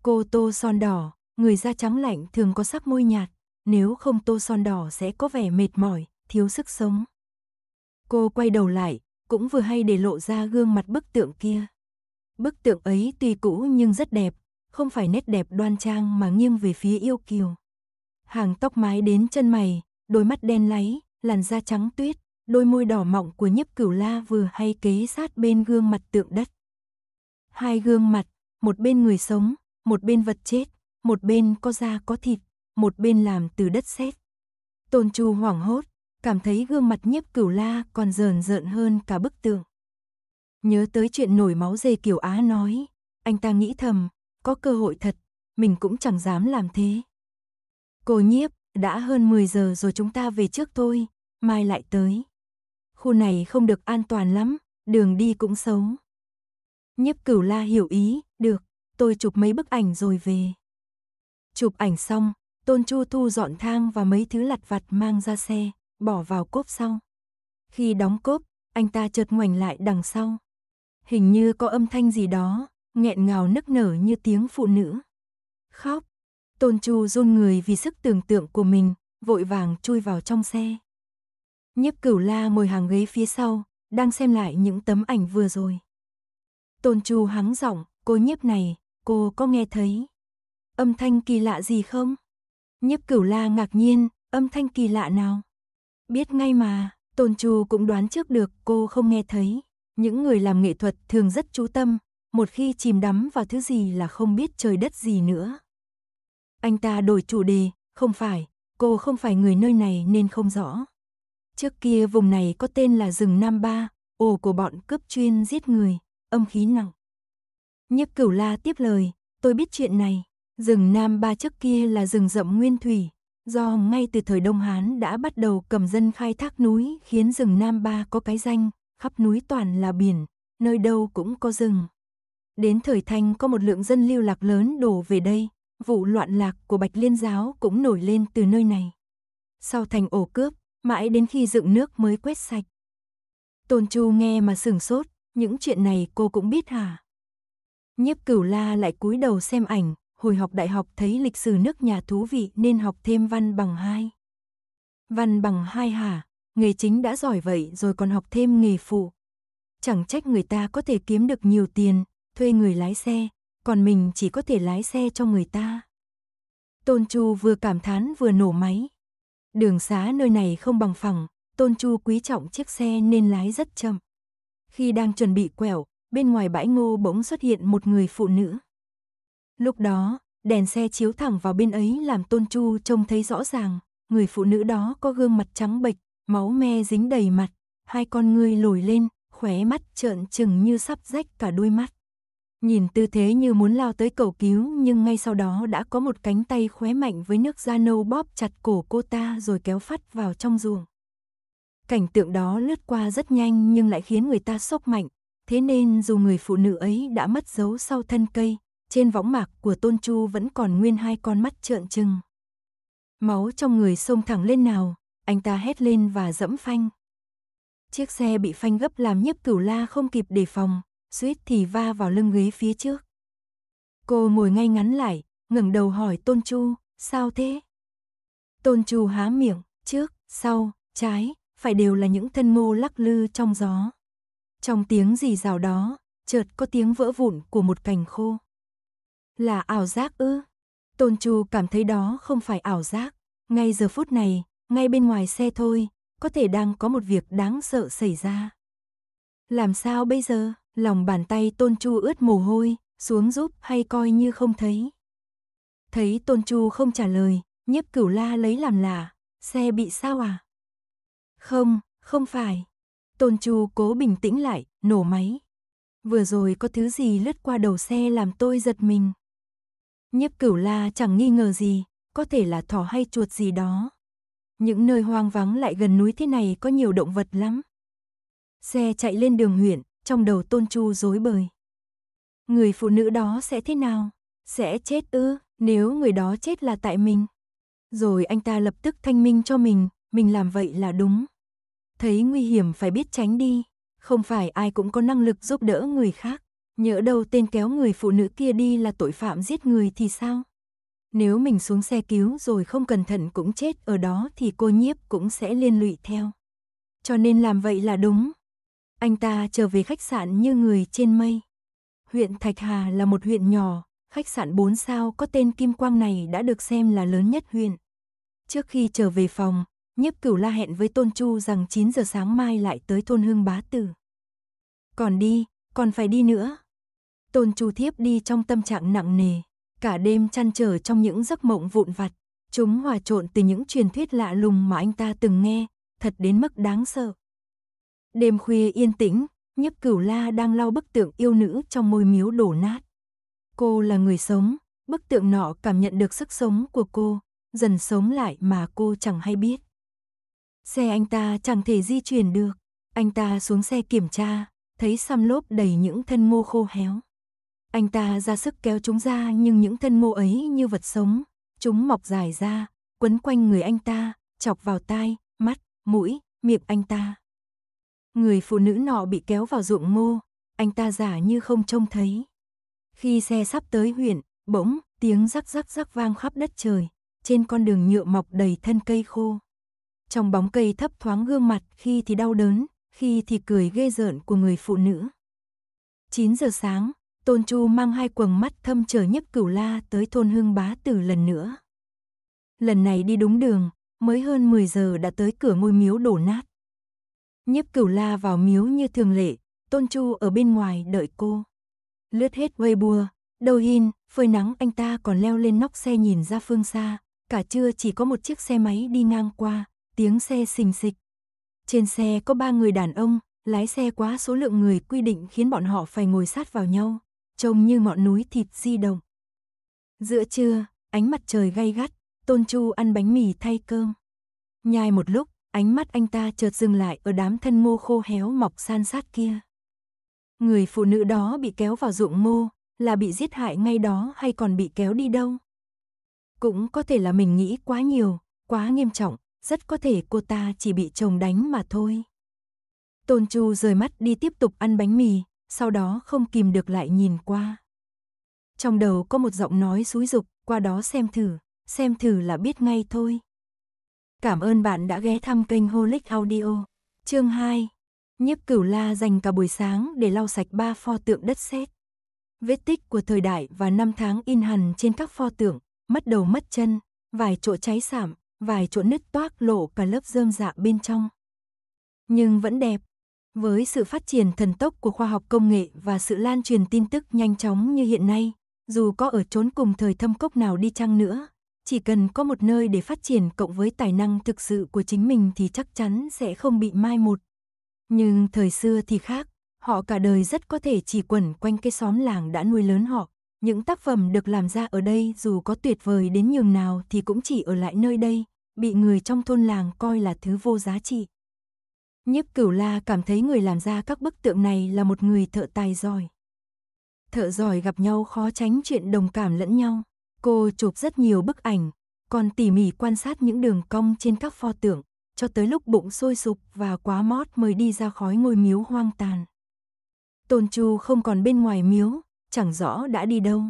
Cô tô son đỏ, người da trắng lạnh thường có sắc môi nhạt, nếu không tô son đỏ sẽ có vẻ mệt mỏi, thiếu sức sống. Cô quay đầu lại, cũng vừa hay để lộ ra gương mặt bức tượng kia. Bức tượng ấy tuy cũ nhưng rất đẹp, không phải nét đẹp đoan trang mà nghiêng về phía yêu kiều. Hàng tóc mái đến chân mày, đôi mắt đen láy, làn da trắng tuyết, Đôi môi đỏ mọng của nhiếp cửu la vừa hay kế sát bên gương mặt tượng đất. Hai gương mặt, một bên người sống, một bên vật chết, một bên có da có thịt, một bên làm từ đất sét. Tôn Chu hoảng hốt, cảm thấy gương mặt nhiếp cửu la còn rờn rợn hơn cả bức tượng. Nhớ tới chuyện nổi máu dê kiểu Á nói, anh ta nghĩ thầm, có cơ hội thật, mình cũng chẳng dám làm thế. Cô nhiếp, đã hơn 10 giờ rồi chúng ta về trước thôi, mai lại tới khu này không được an toàn lắm, đường đi cũng xấu. Nhiếp cửu la hiểu ý, được, tôi chụp mấy bức ảnh rồi về. Chụp ảnh xong, Tôn Chu thu dọn thang và mấy thứ lặt vặt mang ra xe, bỏ vào cốp sau. Khi đóng cốp, anh ta chợt ngoảnh lại đằng sau. Hình như có âm thanh gì đó, nghẹn ngào nức nở như tiếng phụ nữ. Khóc. Tôn Chu run người vì sức tưởng tượng của mình, vội vàng chui vào trong xe. Nhiếp cửu la ngồi hàng ghế phía sau, đang xem lại những tấm ảnh vừa rồi. Tôn Trù hắng giọng, cô nhiếp này, cô có nghe thấy âm thanh kỳ lạ gì không? Nhiếp cửu la ngạc nhiên, âm thanh kỳ lạ nào? Biết ngay mà, Tôn Trù cũng đoán trước được cô không nghe thấy. Những người làm nghệ thuật thường rất chú tâm, một khi chìm đắm vào thứ gì là không biết trời đất gì nữa. Anh ta đổi chủ đề, không phải, cô không phải người nơi này nên không rõ. Trước kia vùng này có tên là rừng Nam Ba, ổ của bọn cướp chuyên giết người, âm khí nặng. Nhiếp cửu la tiếp lời, tôi biết chuyện này, rừng Nam Ba trước kia là rừng rậm nguyên thủy, do ngay từ thời Đông Hán đã bắt đầu cầm dân khai thác núi khiến rừng Nam Ba có cái danh, khắp núi toàn là biển, nơi đâu cũng có rừng. Đến thời Thanh có một lượng dân lưu lạc lớn đổ về đây, vụ loạn lạc của Bạch Liên giáo cũng nổi lên từ nơi này. Sau thành ổ cướp, mãi đến khi dựng nước mới quét sạch. Tôn Chu nghe mà sửng sốt, những chuyện này cô cũng biết hả? Nhiếp Cửu La lại cúi đầu xem ảnh, hồi học đại học thấy lịch sử nước nhà thú vị nên học thêm văn bằng hai. Văn bằng hai hả? Nghề chính đã giỏi vậy rồi còn học thêm nghề phụ. Chẳng trách người ta có thể kiếm được nhiều tiền, thuê người lái xe, còn mình chỉ có thể lái xe cho người ta. Tôn Chu vừa cảm thán vừa nổ máy, Đường xá nơi này không bằng phẳng, Tôn Chu quý trọng chiếc xe nên lái rất chậm. Khi đang chuẩn bị quẹo, bên ngoài bãi ngô bỗng xuất hiện một người phụ nữ. Lúc đó, đèn xe chiếu thẳng vào bên ấy làm Tôn Chu trông thấy rõ ràng, người phụ nữ đó có gương mặt trắng bệch, máu me dính đầy mặt, hai con ngươi lồi lên, khóe mắt trợn trừng như sắp rách cả đôi mắt nhìn tư thế như muốn lao tới cầu cứu nhưng ngay sau đó đã có một cánh tay khóe mạnh với nước da nâu bóp chặt cổ cô ta rồi kéo phát vào trong ruồng. Cảnh tượng đó lướt qua rất nhanh nhưng lại khiến người ta sốc mạnh, thế nên dù người phụ nữ ấy đã mất dấu sau thân cây, trên võng mạc của Tôn Chu vẫn còn nguyên hai con mắt trợn trừng. Máu trong người xông thẳng lên nào, anh ta hét lên và dẫm phanh. Chiếc xe bị phanh gấp làm nhấp cửu la không kịp đề phòng, suýt thì va vào lưng ghế phía trước. Cô ngồi ngay ngắn lại, ngẩng đầu hỏi Tôn Chu, sao thế? Tôn Chu há miệng, trước, sau, trái, phải đều là những thân ngô lắc lư trong gió. Trong tiếng gì rào đó, chợt có tiếng vỡ vụn của một cành khô. Là ảo giác ư? Tôn Chu cảm thấy đó không phải ảo giác. Ngay giờ phút này, ngay bên ngoài xe thôi, có thể đang có một việc đáng sợ xảy ra. Làm sao bây giờ? lòng bàn tay Tôn Chu ướt mồ hôi, xuống giúp hay coi như không thấy. Thấy Tôn Chu không trả lời, nhiếp cửu la lấy làm lạ, xe bị sao à? Không, không phải. Tôn Chu cố bình tĩnh lại, nổ máy. Vừa rồi có thứ gì lướt qua đầu xe làm tôi giật mình. Nhiếp cửu la chẳng nghi ngờ gì, có thể là thỏ hay chuột gì đó. Những nơi hoang vắng lại gần núi thế này có nhiều động vật lắm. Xe chạy lên đường huyện, trong đầu Tôn Chu rối bời. Người phụ nữ đó sẽ thế nào? Sẽ chết ư, nếu người đó chết là tại mình. Rồi anh ta lập tức thanh minh cho mình, mình làm vậy là đúng. Thấy nguy hiểm phải biết tránh đi, không phải ai cũng có năng lực giúp đỡ người khác. Nhỡ đâu tên kéo người phụ nữ kia đi là tội phạm giết người thì sao? Nếu mình xuống xe cứu rồi không cẩn thận cũng chết ở đó thì cô nhiếp cũng sẽ liên lụy theo. Cho nên làm vậy là đúng, anh ta trở về khách sạn như người trên mây. Huyện Thạch Hà là một huyện nhỏ, khách sạn 4 sao có tên Kim Quang này đã được xem là lớn nhất huyện. Trước khi trở về phòng, nhiếp cửu la hẹn với Tôn Chu rằng 9 giờ sáng mai lại tới thôn Hương Bá Tử. Còn đi, còn phải đi nữa. Tôn Chu thiếp đi trong tâm trạng nặng nề, cả đêm chăn trở trong những giấc mộng vụn vặt. Chúng hòa trộn từ những truyền thuyết lạ lùng mà anh ta từng nghe, thật đến mức đáng sợ. Đêm khuya yên tĩnh, nhiếp cửu la đang lau bức tượng yêu nữ trong môi miếu đổ nát. Cô là người sống, bức tượng nọ cảm nhận được sức sống của cô, dần sống lại mà cô chẳng hay biết. Xe anh ta chẳng thể di chuyển được, anh ta xuống xe kiểm tra, thấy xăm lốp đầy những thân mô khô héo. Anh ta ra sức kéo chúng ra nhưng những thân mô ấy như vật sống, chúng mọc dài ra, quấn quanh người anh ta, chọc vào tai, mắt, mũi, miệng anh ta. Người phụ nữ nọ bị kéo vào ruộng ngô, anh ta giả như không trông thấy. Khi xe sắp tới huyện, bỗng tiếng rắc rắc rắc vang khắp đất trời, trên con đường nhựa mọc đầy thân cây khô. Trong bóng cây thấp thoáng gương mặt khi thì đau đớn, khi thì cười ghê rợn của người phụ nữ. 9 giờ sáng, Tôn Chu mang hai quầng mắt thâm trở nhấp cửu la tới thôn Hương Bá Tử lần nữa. Lần này đi đúng đường, mới hơn 10 giờ đã tới cửa ngôi miếu đổ nát. Nhiếp cửu la vào miếu như thường lệ, Tôn Chu ở bên ngoài đợi cô. Lướt hết bùa, đầu hin, phơi nắng anh ta còn leo lên nóc xe nhìn ra phương xa, cả trưa chỉ có một chiếc xe máy đi ngang qua, tiếng xe xình xịch. Trên xe có ba người đàn ông, lái xe quá số lượng người quy định khiến bọn họ phải ngồi sát vào nhau, trông như mọn núi thịt di động. Giữa trưa, ánh mặt trời gay gắt, Tôn Chu ăn bánh mì thay cơm. Nhai một lúc, ánh mắt anh ta chợt dừng lại ở đám thân mô khô héo mọc san sát kia. Người phụ nữ đó bị kéo vào ruộng mô là bị giết hại ngay đó hay còn bị kéo đi đâu? Cũng có thể là mình nghĩ quá nhiều, quá nghiêm trọng, rất có thể cô ta chỉ bị chồng đánh mà thôi. Tôn Chu rời mắt đi tiếp tục ăn bánh mì, sau đó không kìm được lại nhìn qua. Trong đầu có một giọng nói xúi dục, qua đó xem thử, xem thử là biết ngay thôi. Cảm ơn bạn đã ghé thăm kênh Holic Audio. Chương 2. Nhiếp Cửu La dành cả buổi sáng để lau sạch ba pho tượng đất sét. Vết tích của thời đại và năm tháng in hằn trên các pho tượng, mất đầu mất chân, vài chỗ cháy sạm, vài chỗ nứt toác lộ cả lớp rơm dạ bên trong. Nhưng vẫn đẹp. Với sự phát triển thần tốc của khoa học công nghệ và sự lan truyền tin tức nhanh chóng như hiện nay, dù có ở trốn cùng thời thâm cốc nào đi chăng nữa, chỉ cần có một nơi để phát triển cộng với tài năng thực sự của chính mình thì chắc chắn sẽ không bị mai một. Nhưng thời xưa thì khác, họ cả đời rất có thể chỉ quẩn quanh cái xóm làng đã nuôi lớn họ. Những tác phẩm được làm ra ở đây dù có tuyệt vời đến nhường nào thì cũng chỉ ở lại nơi đây, bị người trong thôn làng coi là thứ vô giá trị. Nhiếp cửu la cảm thấy người làm ra các bức tượng này là một người thợ tài giỏi. Thợ giỏi gặp nhau khó tránh chuyện đồng cảm lẫn nhau. Cô chụp rất nhiều bức ảnh, còn tỉ mỉ quan sát những đường cong trên các pho tượng, cho tới lúc bụng sôi sục và quá mót mới đi ra khỏi ngôi miếu hoang tàn. Tôn Chu không còn bên ngoài miếu, chẳng rõ đã đi đâu.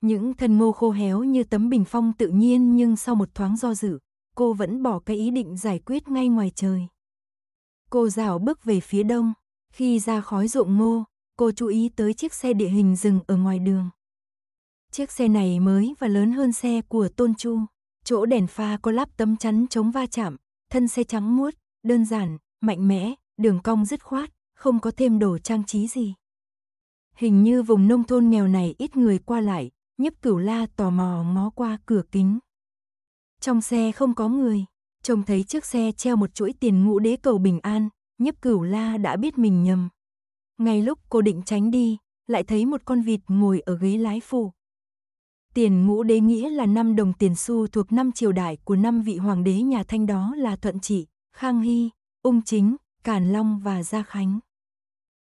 Những thân ngô khô héo như tấm bình phong tự nhiên nhưng sau một thoáng do dự, cô vẫn bỏ cái ý định giải quyết ngay ngoài trời. Cô rảo bước về phía đông, khi ra khỏi ruộng ngô, cô chú ý tới chiếc xe địa hình dừng ở ngoài đường. Chiếc xe này mới và lớn hơn xe của Tôn Chu. Chỗ đèn pha có lắp tấm chắn chống va chạm, thân xe trắng muốt, đơn giản, mạnh mẽ, đường cong dứt khoát, không có thêm đồ trang trí gì. Hình như vùng nông thôn nghèo này ít người qua lại, nhấp cửu la tò mò ngó qua cửa kính. Trong xe không có người, trông thấy chiếc xe treo một chuỗi tiền ngũ đế cầu bình an, nhấp cửu la đã biết mình nhầm. Ngay lúc cô định tránh đi, lại thấy một con vịt ngồi ở ghế lái phụ, Tiền ngũ đế nghĩa là năm đồng tiền xu thuộc năm triều đại của năm vị hoàng đế nhà Thanh đó là Thuận Trị, Khang Hy, Ung Chính, Càn Long và Gia Khánh.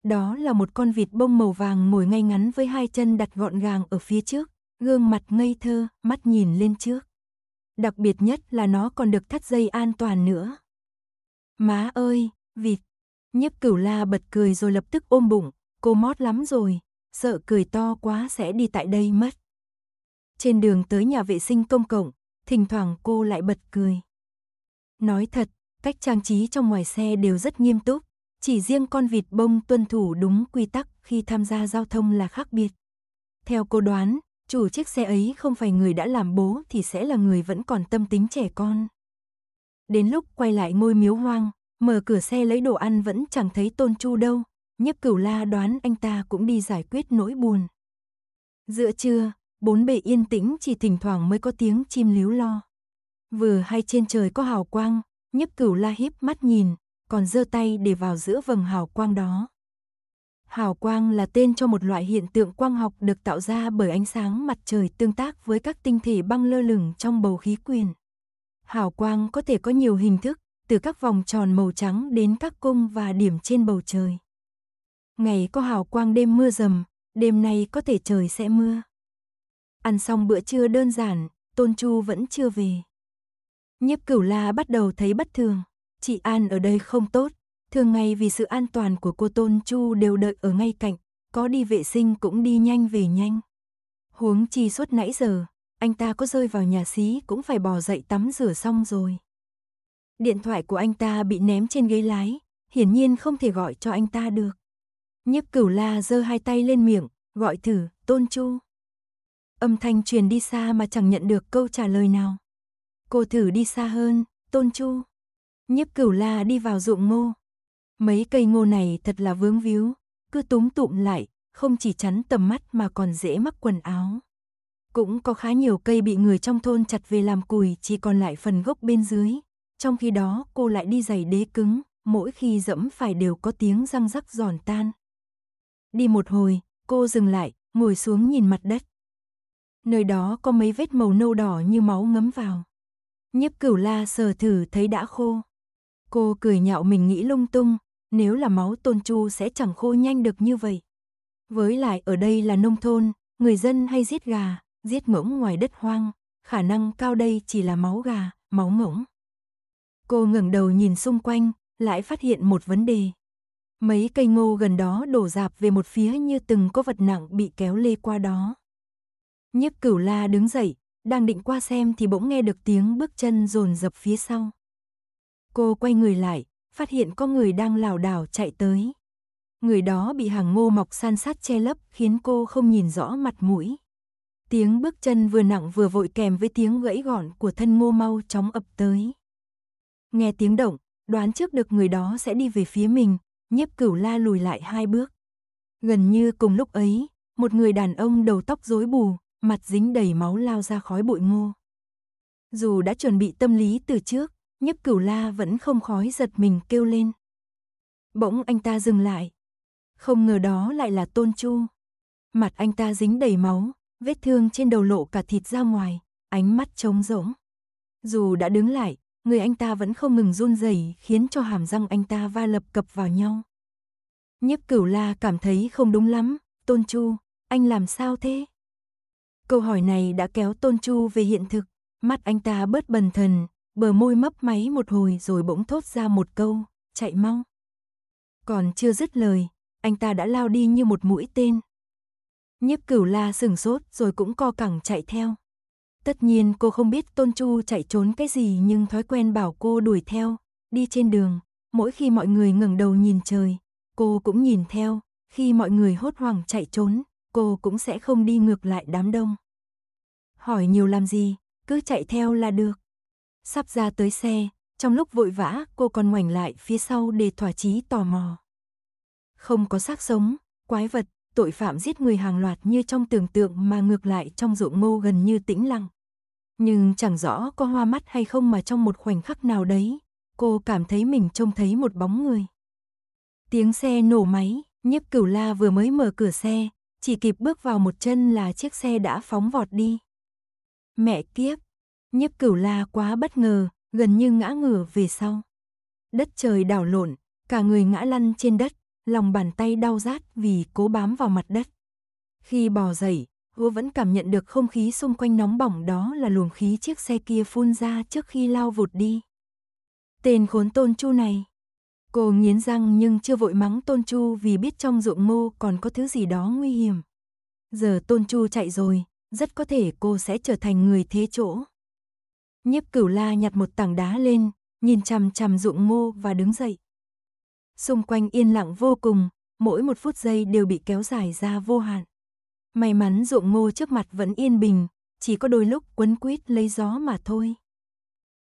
Đó là một con vịt bông màu vàng ngồi ngay ngắn với hai chân đặt gọn gàng ở phía trước, gương mặt ngây thơ, mắt nhìn lên trước. Đặc biệt nhất là nó còn được thắt dây an toàn nữa. Má ơi, vịt! Nhiếp cửu la bật cười rồi lập tức ôm bụng, cô mót lắm rồi, sợ cười to quá sẽ đi tại đây mất trên đường tới nhà vệ sinh công cộng, thỉnh thoảng cô lại bật cười. Nói thật, cách trang trí trong ngoài xe đều rất nghiêm túc, chỉ riêng con vịt bông tuân thủ đúng quy tắc khi tham gia giao thông là khác biệt. Theo cô đoán, chủ chiếc xe ấy không phải người đã làm bố thì sẽ là người vẫn còn tâm tính trẻ con. Đến lúc quay lại ngôi miếu hoang, mở cửa xe lấy đồ ăn vẫn chẳng thấy tôn chu đâu, nhấp cửu la đoán anh ta cũng đi giải quyết nỗi buồn. Giữa trưa, bốn bề yên tĩnh chỉ thỉnh thoảng mới có tiếng chim líu lo. Vừa hay trên trời có hào quang, nhấp cửu la híp mắt nhìn, còn giơ tay để vào giữa vầng hào quang đó. Hào quang là tên cho một loại hiện tượng quang học được tạo ra bởi ánh sáng mặt trời tương tác với các tinh thể băng lơ lửng trong bầu khí quyển. Hào quang có thể có nhiều hình thức, từ các vòng tròn màu trắng đến các cung và điểm trên bầu trời. Ngày có hào quang đêm mưa rầm, đêm nay có thể trời sẽ mưa. Ăn xong bữa trưa đơn giản, Tôn Chu vẫn chưa về. Nhiếp cửu la bắt đầu thấy bất thường. Chị An ở đây không tốt. Thường ngày vì sự an toàn của cô Tôn Chu đều đợi ở ngay cạnh. Có đi vệ sinh cũng đi nhanh về nhanh. Huống chi suốt nãy giờ, anh ta có rơi vào nhà xí cũng phải bò dậy tắm rửa xong rồi. Điện thoại của anh ta bị ném trên ghế lái, hiển nhiên không thể gọi cho anh ta được. Nhiếp cửu la giơ hai tay lên miệng, gọi thử, Tôn Chu. Âm thanh truyền đi xa mà chẳng nhận được câu trả lời nào. Cô thử đi xa hơn, Tôn Chu. Nhiếp cửu la đi vào ruộng ngô. Mấy cây ngô này thật là vướng víu, cứ túm tụm lại, không chỉ chắn tầm mắt mà còn dễ mắc quần áo. Cũng có khá nhiều cây bị người trong thôn chặt về làm cùi chỉ còn lại phần gốc bên dưới. Trong khi đó cô lại đi giày đế cứng, mỗi khi dẫm phải đều có tiếng răng rắc giòn tan. Đi một hồi, cô dừng lại, ngồi xuống nhìn mặt đất nơi đó có mấy vết màu nâu đỏ như máu ngấm vào. Nhiếp cửu la sờ thử thấy đã khô. Cô cười nhạo mình nghĩ lung tung, nếu là máu tôn chu sẽ chẳng khô nhanh được như vậy. Với lại ở đây là nông thôn, người dân hay giết gà, giết ngỗng ngoài đất hoang, khả năng cao đây chỉ là máu gà, máu ngỗng. Cô ngẩng đầu nhìn xung quanh, lại phát hiện một vấn đề. Mấy cây ngô gần đó đổ dạp về một phía như từng có vật nặng bị kéo lê qua đó. Nhiếp cửu la đứng dậy, đang định qua xem thì bỗng nghe được tiếng bước chân rồn rập phía sau. Cô quay người lại, phát hiện có người đang lảo đảo chạy tới. Người đó bị hàng ngô mọc san sát che lấp khiến cô không nhìn rõ mặt mũi. Tiếng bước chân vừa nặng vừa vội kèm với tiếng gãy gọn của thân ngô mau chóng ập tới. Nghe tiếng động, đoán trước được người đó sẽ đi về phía mình, nhiếp cửu la lùi lại hai bước. Gần như cùng lúc ấy, một người đàn ông đầu tóc rối bù, mặt dính đầy máu lao ra khói bụi ngô. Dù đã chuẩn bị tâm lý từ trước, Nhấp cửu la vẫn không khói giật mình kêu lên. Bỗng anh ta dừng lại. Không ngờ đó lại là tôn chu. Mặt anh ta dính đầy máu, vết thương trên đầu lộ cả thịt ra ngoài, ánh mắt trống rỗng. Dù đã đứng lại, người anh ta vẫn không ngừng run rẩy khiến cho hàm răng anh ta va lập cập vào nhau. Nhấp cửu la cảm thấy không đúng lắm, tôn chu, anh làm sao thế? Câu hỏi này đã kéo Tôn Chu về hiện thực, mắt anh ta bớt bần thần, bờ môi mấp máy một hồi rồi bỗng thốt ra một câu, chạy mau. Còn chưa dứt lời, anh ta đã lao đi như một mũi tên. Nhiếp cửu la sừng sốt rồi cũng co cẳng chạy theo. Tất nhiên cô không biết Tôn Chu chạy trốn cái gì nhưng thói quen bảo cô đuổi theo, đi trên đường. Mỗi khi mọi người ngẩng đầu nhìn trời, cô cũng nhìn theo, khi mọi người hốt hoảng chạy trốn, cô cũng sẽ không đi ngược lại đám đông. Hỏi nhiều làm gì, cứ chạy theo là được. Sắp ra tới xe, trong lúc vội vã cô còn ngoảnh lại phía sau để thỏa chí tò mò. Không có xác sống, quái vật, tội phạm giết người hàng loạt như trong tưởng tượng mà ngược lại trong ruộng ngô gần như tĩnh lặng. Nhưng chẳng rõ có hoa mắt hay không mà trong một khoảnh khắc nào đấy, cô cảm thấy mình trông thấy một bóng người. Tiếng xe nổ máy, nhiếp cửu la vừa mới mở cửa xe, chỉ kịp bước vào một chân là chiếc xe đã phóng vọt đi. Mẹ kiếp, nhiếp cửu la quá bất ngờ, gần như ngã ngửa về sau. Đất trời đảo lộn, cả người ngã lăn trên đất, lòng bàn tay đau rát vì cố bám vào mặt đất. Khi bò dậy, Hứa vẫn cảm nhận được không khí xung quanh nóng bỏng đó là luồng khí chiếc xe kia phun ra trước khi lao vụt đi. Tên khốn tôn chu này. Cô nghiến răng nhưng chưa vội mắng Tôn Chu vì biết trong ruộng ngô còn có thứ gì đó nguy hiểm. Giờ Tôn Chu chạy rồi, rất có thể cô sẽ trở thành người thế chỗ. Nhiếp cửu la nhặt một tảng đá lên, nhìn chằm chằm ruộng ngô và đứng dậy. Xung quanh yên lặng vô cùng, mỗi một phút giây đều bị kéo dài ra vô hạn. May mắn ruộng ngô trước mặt vẫn yên bình, chỉ có đôi lúc quấn quýt lấy gió mà thôi.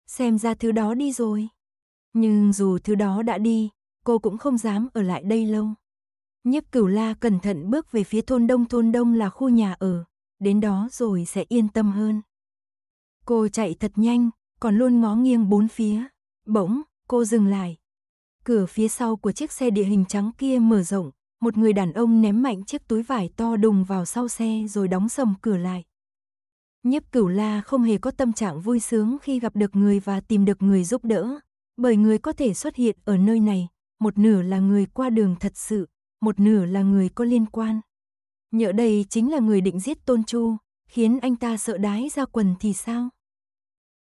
Xem ra thứ đó đi rồi. Nhưng dù thứ đó đã đi, cô cũng không dám ở lại đây lâu. Nhiếp cửu la cẩn thận bước về phía thôn đông thôn đông là khu nhà ở, đến đó rồi sẽ yên tâm hơn. Cô chạy thật nhanh, còn luôn ngó nghiêng bốn phía. Bỗng, cô dừng lại. Cửa phía sau của chiếc xe địa hình trắng kia mở rộng, một người đàn ông ném mạnh chiếc túi vải to đùng vào sau xe rồi đóng sầm cửa lại. Nhiếp cửu la không hề có tâm trạng vui sướng khi gặp được người và tìm được người giúp đỡ, bởi người có thể xuất hiện ở nơi này, một nửa là người qua đường thật sự, một nửa là người có liên quan. Nhỡ đây chính là người định giết Tôn Chu, khiến anh ta sợ đái ra quần thì sao?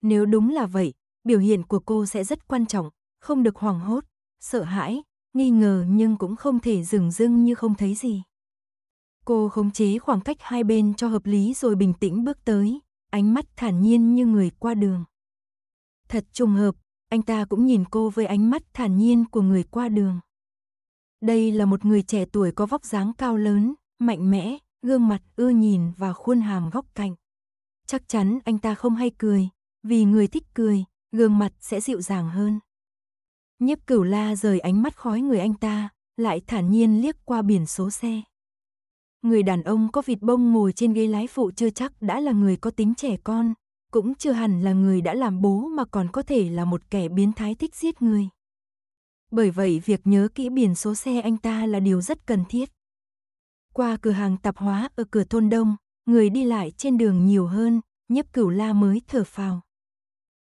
Nếu đúng là vậy, biểu hiện của cô sẽ rất quan trọng, không được hoảng hốt, sợ hãi, nghi ngờ nhưng cũng không thể dừng dưng như không thấy gì. Cô khống chế khoảng cách hai bên cho hợp lý rồi bình tĩnh bước tới, ánh mắt thản nhiên như người qua đường. Thật trùng hợp, anh ta cũng nhìn cô với ánh mắt thản nhiên của người qua đường. Đây là một người trẻ tuổi có vóc dáng cao lớn, mạnh mẽ, gương mặt ưa nhìn và khuôn hàm góc cạnh. Chắc chắn anh ta không hay cười, vì người thích cười, gương mặt sẽ dịu dàng hơn. Nhiếp cửu la rời ánh mắt khói người anh ta, lại thản nhiên liếc qua biển số xe. Người đàn ông có vịt bông ngồi trên ghế lái phụ chưa chắc đã là người có tính trẻ con, cũng chưa hẳn là người đã làm bố mà còn có thể là một kẻ biến thái thích giết người. Bởi vậy việc nhớ kỹ biển số xe anh ta là điều rất cần thiết. Qua cửa hàng tạp hóa ở cửa thôn đông, người đi lại trên đường nhiều hơn, nhấp cửu la mới thở phào.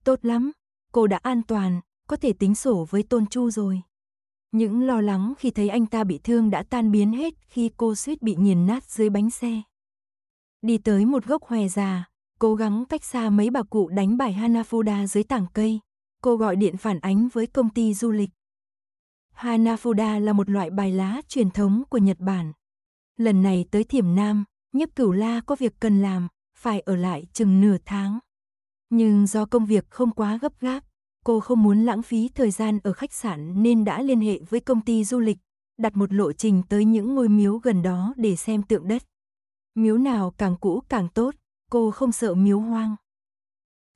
Tốt lắm, cô đã an toàn, có thể tính sổ với Tôn Chu rồi. Những lo lắng khi thấy anh ta bị thương đã tan biến hết khi cô suýt bị nghiền nát dưới bánh xe. Đi tới một gốc hòe già, cố gắng cách xa mấy bà cụ đánh bài Hanafuda dưới tảng cây. Cô gọi điện phản ánh với công ty du lịch. Hanafuda là một loại bài lá truyền thống của Nhật Bản. Lần này tới Thiểm Nam, nhếp Cửu La có việc cần làm, phải ở lại chừng nửa tháng. Nhưng do công việc không quá gấp gáp, cô không muốn lãng phí thời gian ở khách sạn nên đã liên hệ với công ty du lịch, đặt một lộ trình tới những ngôi miếu gần đó để xem tượng đất. Miếu nào càng cũ càng tốt, cô không sợ miếu hoang.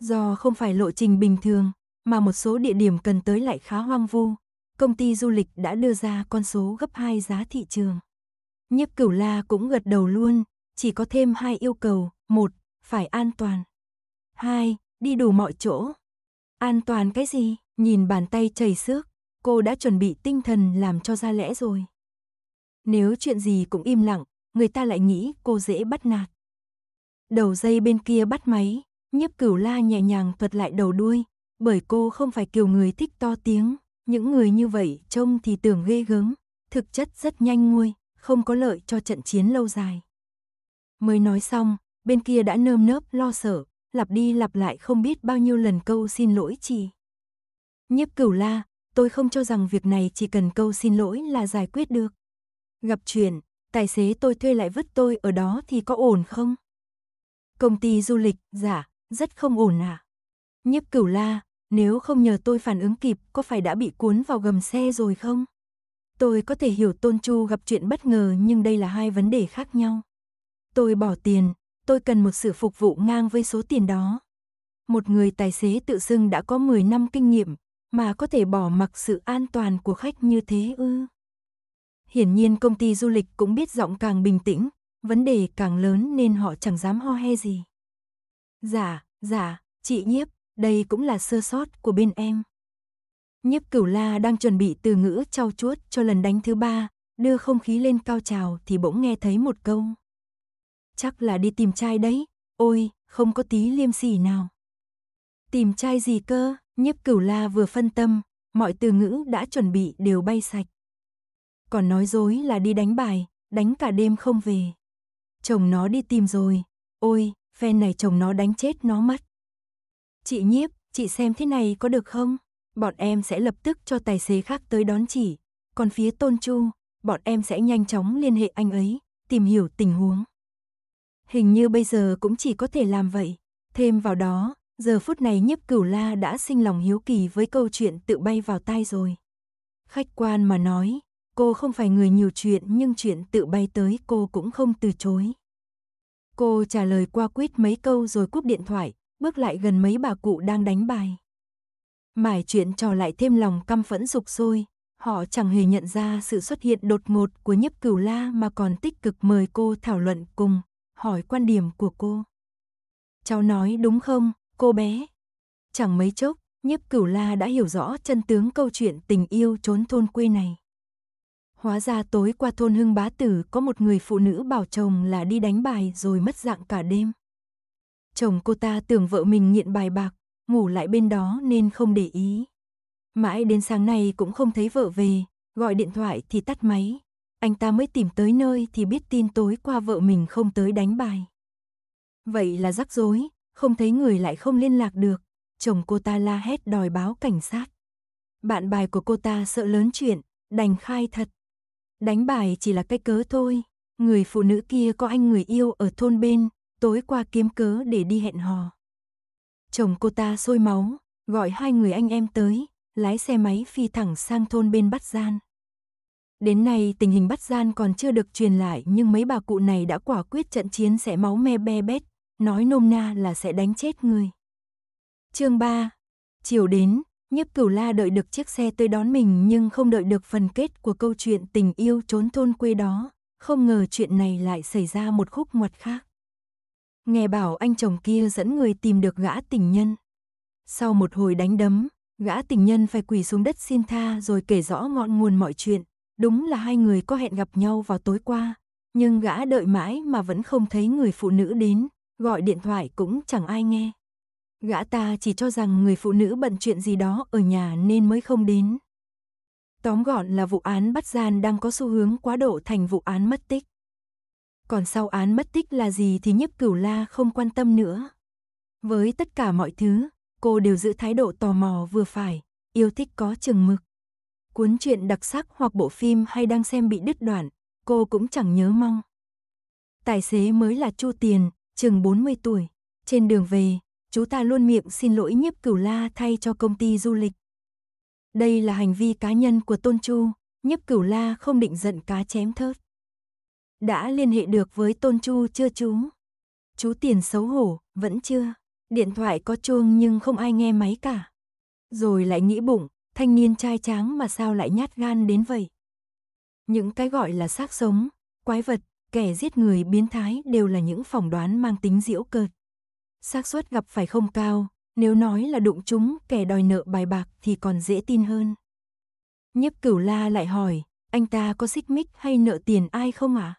Do không phải lộ trình bình thường, mà một số địa điểm cần tới lại khá hoang vu, công ty du lịch đã đưa ra con số gấp 2 giá thị trường. nhếp Cửu La cũng gật đầu luôn, chỉ có thêm hai yêu cầu, một, phải an toàn. Hai, đi đủ mọi chỗ. An toàn cái gì? Nhìn bàn tay chảy xước, cô đã chuẩn bị tinh thần làm cho ra lẽ rồi. Nếu chuyện gì cũng im lặng, người ta lại nghĩ cô dễ bắt nạt. Đầu dây bên kia bắt máy, nhiếp cửu la nhẹ nhàng thuật lại đầu đuôi, bởi cô không phải kiểu người thích to tiếng, những người như vậy trông thì tưởng ghê gớm, thực chất rất nhanh nguôi, không có lợi cho trận chiến lâu dài. Mới nói xong, bên kia đã nơm nớp lo sợ, lặp đi lặp lại không biết bao nhiêu lần câu xin lỗi chị. Nhiếp cửu la, tôi không cho rằng việc này chỉ cần câu xin lỗi là giải quyết được. Gặp chuyện, tài xế tôi thuê lại vứt tôi ở đó thì có ổn không? công ty du lịch, giả, dạ, rất không ổn à. Nhiếp cửu la, nếu không nhờ tôi phản ứng kịp, có phải đã bị cuốn vào gầm xe rồi không? Tôi có thể hiểu Tôn Chu gặp chuyện bất ngờ nhưng đây là hai vấn đề khác nhau. Tôi bỏ tiền, tôi cần một sự phục vụ ngang với số tiền đó. Một người tài xế tự xưng đã có 10 năm kinh nghiệm mà có thể bỏ mặc sự an toàn của khách như thế ư? Hiển nhiên công ty du lịch cũng biết giọng càng bình tĩnh, vấn đề càng lớn nên họ chẳng dám ho he gì. Dạ, dạ, chị nhiếp, đây cũng là sơ sót của bên em. Nhiếp cửu la đang chuẩn bị từ ngữ trao chuốt cho lần đánh thứ ba, đưa không khí lên cao trào thì bỗng nghe thấy một câu. Chắc là đi tìm trai đấy, ôi, không có tí liêm sỉ nào. Tìm trai gì cơ, nhiếp cửu la vừa phân tâm, mọi từ ngữ đã chuẩn bị đều bay sạch. Còn nói dối là đi đánh bài, đánh cả đêm không về chồng nó đi tìm rồi. Ôi, phen này chồng nó đánh chết nó mất. Chị nhiếp, chị xem thế này có được không? Bọn em sẽ lập tức cho tài xế khác tới đón chị. Còn phía Tôn Chu, bọn em sẽ nhanh chóng liên hệ anh ấy, tìm hiểu tình huống. Hình như bây giờ cũng chỉ có thể làm vậy. Thêm vào đó, giờ phút này nhiếp cửu la đã sinh lòng hiếu kỳ với câu chuyện tự bay vào tai rồi. Khách quan mà nói, Cô không phải người nhiều chuyện nhưng chuyện tự bay tới cô cũng không từ chối. Cô trả lời qua quýt mấy câu rồi cúp điện thoại, bước lại gần mấy bà cụ đang đánh bài. Mải chuyện trò lại thêm lòng căm phẫn sục sôi, họ chẳng hề nhận ra sự xuất hiện đột ngột của nhiếp cửu la mà còn tích cực mời cô thảo luận cùng, hỏi quan điểm của cô. Cháu nói đúng không, cô bé? Chẳng mấy chốc, nhiếp cửu la đã hiểu rõ chân tướng câu chuyện tình yêu trốn thôn quê này. Hóa ra tối qua thôn Hưng Bá Tử có một người phụ nữ bảo chồng là đi đánh bài rồi mất dạng cả đêm. Chồng cô ta tưởng vợ mình nghiện bài bạc, ngủ lại bên đó nên không để ý. Mãi đến sáng nay cũng không thấy vợ về, gọi điện thoại thì tắt máy. Anh ta mới tìm tới nơi thì biết tin tối qua vợ mình không tới đánh bài. Vậy là rắc rối, không thấy người lại không liên lạc được. Chồng cô ta la hét đòi báo cảnh sát. Bạn bài của cô ta sợ lớn chuyện, đành khai thật. Đánh bài chỉ là cái cớ thôi, người phụ nữ kia có anh người yêu ở thôn bên, tối qua kiếm cớ để đi hẹn hò. Chồng cô ta sôi máu, gọi hai người anh em tới, lái xe máy phi thẳng sang thôn bên bắt gian. Đến nay tình hình bắt gian còn chưa được truyền lại nhưng mấy bà cụ này đã quả quyết trận chiến sẽ máu me be bét, nói nôm na là sẽ đánh chết người. Chương 3. Chiều đến, Nhiếp Cửu La đợi được chiếc xe tới đón mình nhưng không đợi được phần kết của câu chuyện tình yêu trốn thôn quê đó, không ngờ chuyện này lại xảy ra một khúc ngoặt khác. Nghe bảo anh chồng kia dẫn người tìm được gã tình nhân. Sau một hồi đánh đấm, gã tình nhân phải quỳ xuống đất xin tha rồi kể rõ ngọn nguồn mọi chuyện. Đúng là hai người có hẹn gặp nhau vào tối qua, nhưng gã đợi mãi mà vẫn không thấy người phụ nữ đến, gọi điện thoại cũng chẳng ai nghe. Gã ta chỉ cho rằng người phụ nữ bận chuyện gì đó ở nhà nên mới không đến. Tóm gọn là vụ án bắt gian đang có xu hướng quá độ thành vụ án mất tích. Còn sau án mất tích là gì thì nhấp cửu la không quan tâm nữa. Với tất cả mọi thứ, cô đều giữ thái độ tò mò vừa phải, yêu thích có chừng mực. Cuốn truyện đặc sắc hoặc bộ phim hay đang xem bị đứt đoạn, cô cũng chẳng nhớ mong. Tài xế mới là Chu Tiền, chừng 40 tuổi. Trên đường về, chú ta luôn miệng xin lỗi nhiếp cửu la thay cho công ty du lịch. Đây là hành vi cá nhân của Tôn Chu, nhiếp cửu la không định giận cá chém thớt. Đã liên hệ được với Tôn Chu chưa chú? Chú tiền xấu hổ, vẫn chưa. Điện thoại có chuông nhưng không ai nghe máy cả. Rồi lại nghĩ bụng, thanh niên trai tráng mà sao lại nhát gan đến vậy? Những cái gọi là xác sống, quái vật, kẻ giết người biến thái đều là những phỏng đoán mang tính diễu cợt xác suất gặp phải không cao, nếu nói là đụng chúng kẻ đòi nợ bài bạc thì còn dễ tin hơn. Nhiếp cửu la lại hỏi, anh ta có xích mích hay nợ tiền ai không ạ? À?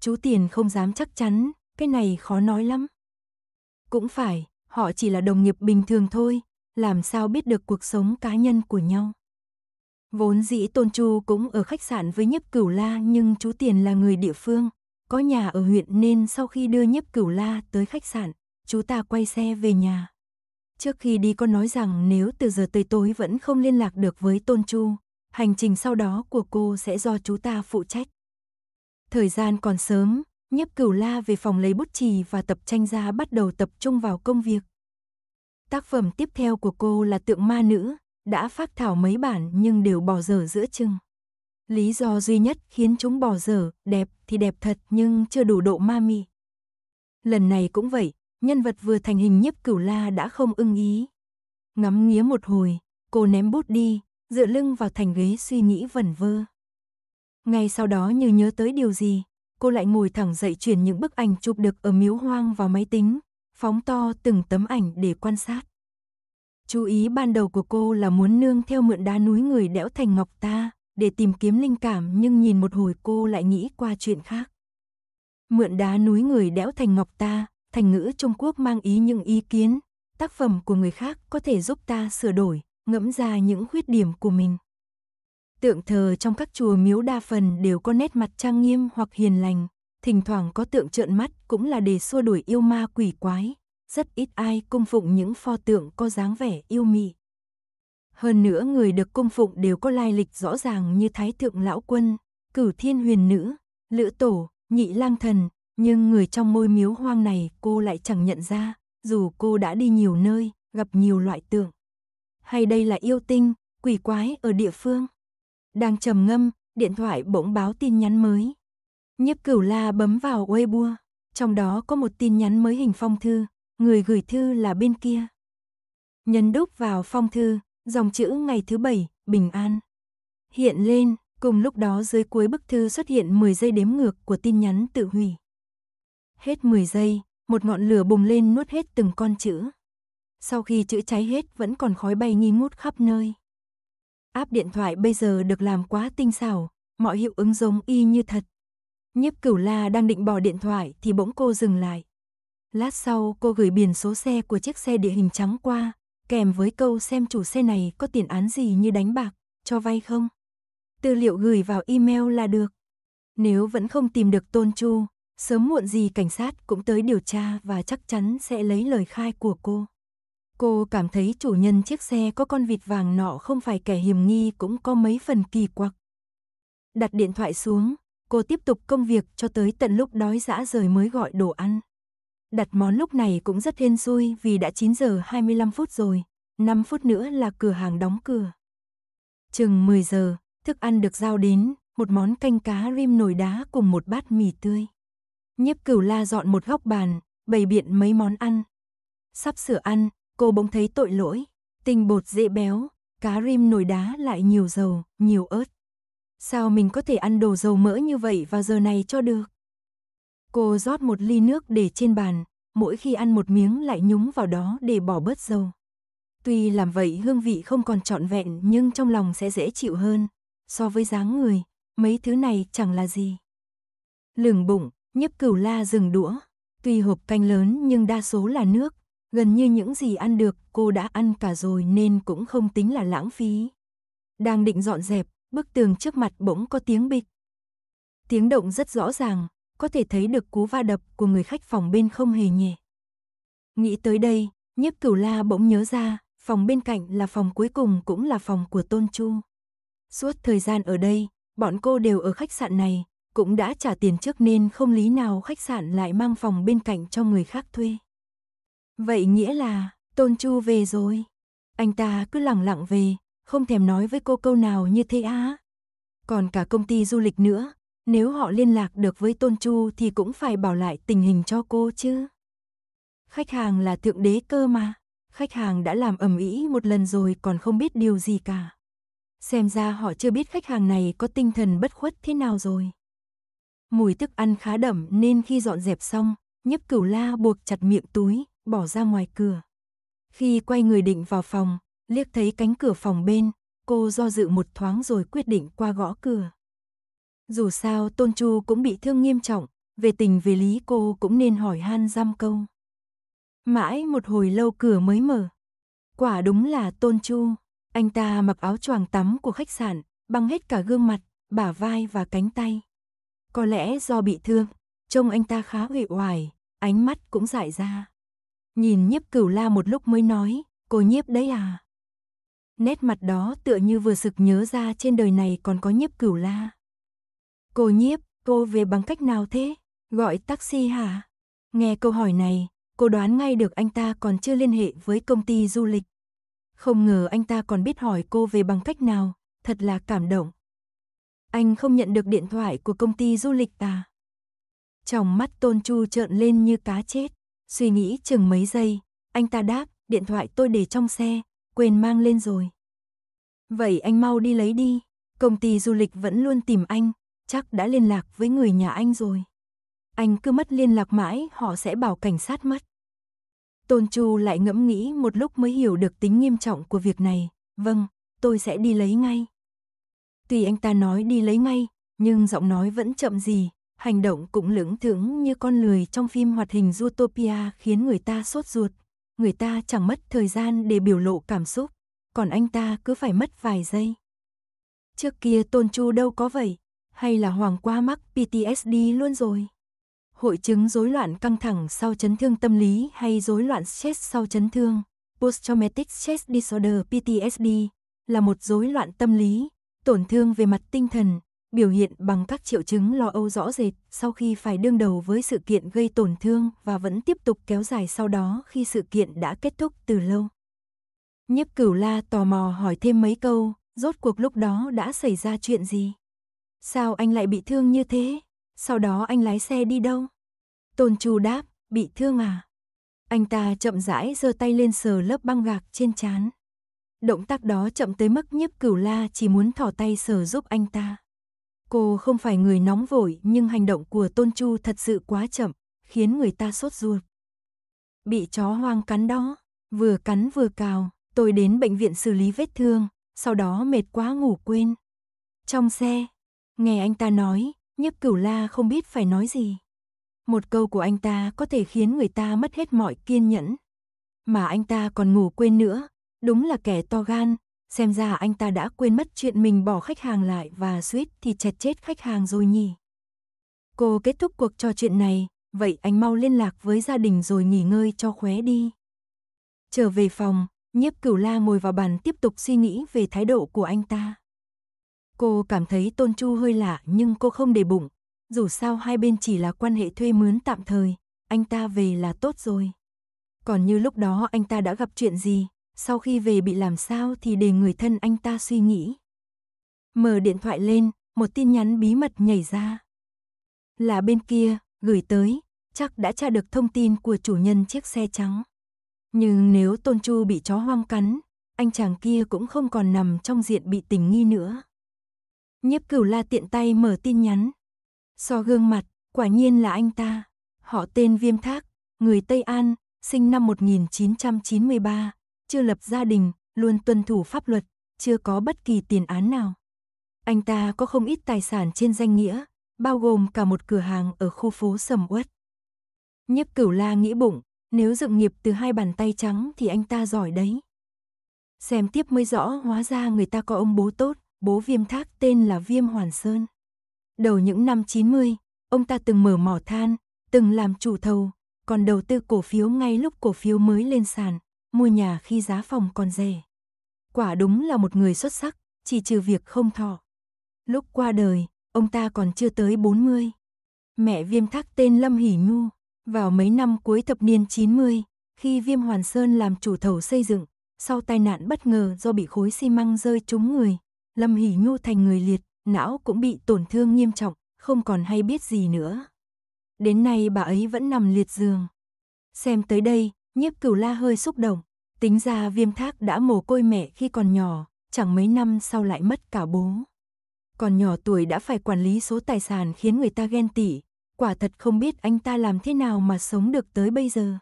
Chú tiền không dám chắc chắn, cái này khó nói lắm. Cũng phải, họ chỉ là đồng nghiệp bình thường thôi, làm sao biết được cuộc sống cá nhân của nhau. Vốn dĩ Tôn Chu cũng ở khách sạn với Nhiếp Cửu La nhưng chú Tiền là người địa phương, có nhà ở huyện nên sau khi đưa Nhiếp Cửu La tới khách sạn, chú ta quay xe về nhà. Trước khi đi con nói rằng nếu từ giờ tới tối vẫn không liên lạc được với Tôn Chu, hành trình sau đó của cô sẽ do chú ta phụ trách. Thời gian còn sớm, nhấp cửu la về phòng lấy bút chì và tập tranh ra bắt đầu tập trung vào công việc. Tác phẩm tiếp theo của cô là tượng ma nữ, đã phát thảo mấy bản nhưng đều bỏ dở giữa chừng. Lý do duy nhất khiến chúng bỏ dở, đẹp thì đẹp thật nhưng chưa đủ độ ma mị. Lần này cũng vậy, nhân vật vừa thành hình nhiếp cửu la đã không ưng ý. Ngắm nghía một hồi, cô ném bút đi, dựa lưng vào thành ghế suy nghĩ vẩn vơ. Ngay sau đó như nhớ tới điều gì, cô lại ngồi thẳng dậy chuyển những bức ảnh chụp được ở miếu hoang vào máy tính, phóng to từng tấm ảnh để quan sát. Chú ý ban đầu của cô là muốn nương theo mượn đá núi người đẽo thành ngọc ta, để tìm kiếm linh cảm nhưng nhìn một hồi cô lại nghĩ qua chuyện khác. Mượn đá núi người đẽo thành ngọc ta, thành ngữ Trung Quốc mang ý những ý kiến, tác phẩm của người khác có thể giúp ta sửa đổi, ngẫm ra những khuyết điểm của mình. Tượng thờ trong các chùa miếu đa phần đều có nét mặt trang nghiêm hoặc hiền lành, thỉnh thoảng có tượng trợn mắt cũng là để xua đuổi yêu ma quỷ quái, rất ít ai cung phụng những pho tượng có dáng vẻ yêu mị. Hơn nữa người được cung phụng đều có lai lịch rõ ràng như Thái Thượng Lão Quân, Cửu Thiên Huyền Nữ, Lữ Tổ, Nhị Lang Thần, nhưng người trong môi miếu hoang này cô lại chẳng nhận ra, dù cô đã đi nhiều nơi, gặp nhiều loại tượng. Hay đây là yêu tinh, quỷ quái ở địa phương? Đang trầm ngâm, điện thoại bỗng báo tin nhắn mới. Nhiếp Cửu La bấm vào Weibo, trong đó có một tin nhắn mới hình phong thư, người gửi thư là bên kia. Nhấn đúc vào phong thư, dòng chữ ngày thứ bảy, bình an. Hiện lên, cùng lúc đó dưới cuối bức thư xuất hiện 10 giây đếm ngược của tin nhắn tự hủy. Hết 10 giây, một ngọn lửa bùng lên nuốt hết từng con chữ. Sau khi chữ cháy hết vẫn còn khói bay nghi ngút khắp nơi. Áp điện thoại bây giờ được làm quá tinh xảo, mọi hiệu ứng giống y như thật. Nhiếp cửu la đang định bỏ điện thoại thì bỗng cô dừng lại. Lát sau cô gửi biển số xe của chiếc xe địa hình trắng qua, kèm với câu xem chủ xe này có tiền án gì như đánh bạc, cho vay không. Tư liệu gửi vào email là được. Nếu vẫn không tìm được Tôn Chu, Sớm muộn gì cảnh sát cũng tới điều tra và chắc chắn sẽ lấy lời khai của cô. Cô cảm thấy chủ nhân chiếc xe có con vịt vàng nọ không phải kẻ hiểm nghi cũng có mấy phần kỳ quặc. Đặt điện thoại xuống, cô tiếp tục công việc cho tới tận lúc đói dã rời mới gọi đồ ăn. Đặt món lúc này cũng rất hên xui vì đã 9 giờ 25 phút rồi, 5 phút nữa là cửa hàng đóng cửa. Chừng 10 giờ, thức ăn được giao đến, một món canh cá rim nồi đá cùng một bát mì tươi. Nhiếp cửu la dọn một góc bàn, bày biện mấy món ăn. Sắp sửa ăn, cô bỗng thấy tội lỗi. Tinh bột dễ béo, cá rim nồi đá lại nhiều dầu, nhiều ớt. Sao mình có thể ăn đồ dầu mỡ như vậy vào giờ này cho được? Cô rót một ly nước để trên bàn, mỗi khi ăn một miếng lại nhúng vào đó để bỏ bớt dầu. Tuy làm vậy hương vị không còn trọn vẹn nhưng trong lòng sẽ dễ chịu hơn. So với dáng người, mấy thứ này chẳng là gì. Lửng bụng, Nhấp cửu la dừng đũa, tuy hộp canh lớn nhưng đa số là nước, gần như những gì ăn được cô đã ăn cả rồi nên cũng không tính là lãng phí. Đang định dọn dẹp, bức tường trước mặt bỗng có tiếng bịch. Tiếng động rất rõ ràng, có thể thấy được cú va đập của người khách phòng bên không hề nhẹ. Nghĩ tới đây, nhiếp cửu la bỗng nhớ ra, phòng bên cạnh là phòng cuối cùng cũng là phòng của Tôn Chu. Suốt thời gian ở đây, bọn cô đều ở khách sạn này, cũng đã trả tiền trước nên không lý nào khách sạn lại mang phòng bên cạnh cho người khác thuê. Vậy nghĩa là, Tôn Chu về rồi. Anh ta cứ lặng lặng về, không thèm nói với cô câu nào như thế á. Còn cả công ty du lịch nữa, nếu họ liên lạc được với Tôn Chu thì cũng phải bảo lại tình hình cho cô chứ. Khách hàng là thượng đế cơ mà, khách hàng đã làm ầm ĩ một lần rồi còn không biết điều gì cả. Xem ra họ chưa biết khách hàng này có tinh thần bất khuất thế nào rồi mùi thức ăn khá đậm nên khi dọn dẹp xong, nhấp cửu la buộc chặt miệng túi, bỏ ra ngoài cửa. Khi quay người định vào phòng, liếc thấy cánh cửa phòng bên, cô do dự một thoáng rồi quyết định qua gõ cửa. Dù sao Tôn Chu cũng bị thương nghiêm trọng, về tình về lý cô cũng nên hỏi han giam câu. Mãi một hồi lâu cửa mới mở. Quả đúng là Tôn Chu, anh ta mặc áo choàng tắm của khách sạn, băng hết cả gương mặt, bả vai và cánh tay. Có lẽ do bị thương, trông anh ta khá uể oải, ánh mắt cũng dại ra. Nhìn nhiếp cửu la một lúc mới nói, cô nhiếp đấy à? Nét mặt đó tựa như vừa sực nhớ ra trên đời này còn có nhiếp cửu la. Cô nhiếp, cô về bằng cách nào thế? Gọi taxi hả? Nghe câu hỏi này, cô đoán ngay được anh ta còn chưa liên hệ với công ty du lịch. Không ngờ anh ta còn biết hỏi cô về bằng cách nào, thật là cảm động. Anh không nhận được điện thoại của công ty du lịch à? Trong mắt Tôn Chu trợn lên như cá chết. Suy nghĩ chừng mấy giây, anh ta đáp, điện thoại tôi để trong xe, quên mang lên rồi. Vậy anh mau đi lấy đi, công ty du lịch vẫn luôn tìm anh, chắc đã liên lạc với người nhà anh rồi. Anh cứ mất liên lạc mãi, họ sẽ bảo cảnh sát mất. Tôn Chu lại ngẫm nghĩ một lúc mới hiểu được tính nghiêm trọng của việc này, vâng, tôi sẽ đi lấy ngay. Tuy anh ta nói đi lấy ngay, nhưng giọng nói vẫn chậm gì, hành động cũng lưỡng thưởng như con lười trong phim hoạt hình Zootopia khiến người ta sốt ruột. Người ta chẳng mất thời gian để biểu lộ cảm xúc, còn anh ta cứ phải mất vài giây. Trước kia Tôn Chu đâu có vậy, hay là Hoàng qua mắc PTSD luôn rồi. Hội chứng rối loạn căng thẳng sau chấn thương tâm lý hay rối loạn stress sau chấn thương, Post-traumatic stress disorder PTSD, là một rối loạn tâm lý tổn thương về mặt tinh thần, biểu hiện bằng các triệu chứng lo âu rõ rệt sau khi phải đương đầu với sự kiện gây tổn thương và vẫn tiếp tục kéo dài sau đó khi sự kiện đã kết thúc từ lâu. Nhiếp cửu la tò mò hỏi thêm mấy câu, rốt cuộc lúc đó đã xảy ra chuyện gì? Sao anh lại bị thương như thế? Sau đó anh lái xe đi đâu? Tôn Chu đáp, bị thương à? Anh ta chậm rãi giơ tay lên sờ lớp băng gạc trên chán Động tác đó chậm tới mức nhiếp cửu la chỉ muốn thỏ tay sờ giúp anh ta. Cô không phải người nóng vội nhưng hành động của Tôn Chu thật sự quá chậm, khiến người ta sốt ruột. Bị chó hoang cắn đó, vừa cắn vừa cào, tôi đến bệnh viện xử lý vết thương, sau đó mệt quá ngủ quên. Trong xe, nghe anh ta nói, nhiếp cửu la không biết phải nói gì. Một câu của anh ta có thể khiến người ta mất hết mọi kiên nhẫn. Mà anh ta còn ngủ quên nữa, Đúng là kẻ to gan, xem ra anh ta đã quên mất chuyện mình bỏ khách hàng lại và suýt thì chẹt chết khách hàng rồi nhỉ. Cô kết thúc cuộc trò chuyện này, vậy anh mau liên lạc với gia đình rồi nghỉ ngơi cho khóe đi. Trở về phòng, nhiếp cửu la ngồi vào bàn tiếp tục suy nghĩ về thái độ của anh ta. Cô cảm thấy Tôn Chu hơi lạ nhưng cô không để bụng, dù sao hai bên chỉ là quan hệ thuê mướn tạm thời, anh ta về là tốt rồi. Còn như lúc đó anh ta đã gặp chuyện gì, sau khi về bị làm sao thì để người thân anh ta suy nghĩ. Mở điện thoại lên, một tin nhắn bí mật nhảy ra. Là bên kia, gửi tới, chắc đã tra được thông tin của chủ nhân chiếc xe trắng. Nhưng nếu Tôn Chu bị chó hoang cắn, anh chàng kia cũng không còn nằm trong diện bị tình nghi nữa. Nhiếp cửu la tiện tay mở tin nhắn. So gương mặt, quả nhiên là anh ta. Họ tên Viêm Thác, người Tây An, sinh năm 1993, chưa lập gia đình, luôn tuân thủ pháp luật, chưa có bất kỳ tiền án nào. Anh ta có không ít tài sản trên danh nghĩa, bao gồm cả một cửa hàng ở khu phố Sầm Uất. Nhiếp Cửu La nghĩ bụng, nếu dựng nghiệp từ hai bàn tay trắng thì anh ta giỏi đấy. Xem tiếp mới rõ hóa ra người ta có ông bố tốt, bố Viêm Thác tên là Viêm Hoàn Sơn. Đầu những năm 90, ông ta từng mở mỏ than, từng làm chủ thầu, còn đầu tư cổ phiếu ngay lúc cổ phiếu mới lên sàn, mua nhà khi giá phòng còn rẻ. Quả đúng là một người xuất sắc, chỉ trừ việc không thọ. Lúc qua đời, ông ta còn chưa tới 40. Mẹ Viêm Thác tên Lâm Hỷ Nhu, vào mấy năm cuối thập niên 90, khi Viêm Hoàn Sơn làm chủ thầu xây dựng, sau tai nạn bất ngờ do bị khối xi măng rơi trúng người, Lâm Hỷ Nhu thành người liệt, não cũng bị tổn thương nghiêm trọng, không còn hay biết gì nữa. Đến nay bà ấy vẫn nằm liệt giường. Xem tới đây, Nhiếp cửu la hơi xúc động, tính ra viêm thác đã mồ côi mẹ khi còn nhỏ, chẳng mấy năm sau lại mất cả bố. Còn nhỏ tuổi đã phải quản lý số tài sản khiến người ta ghen tị, quả thật không biết anh ta làm thế nào mà sống được tới bây giờ.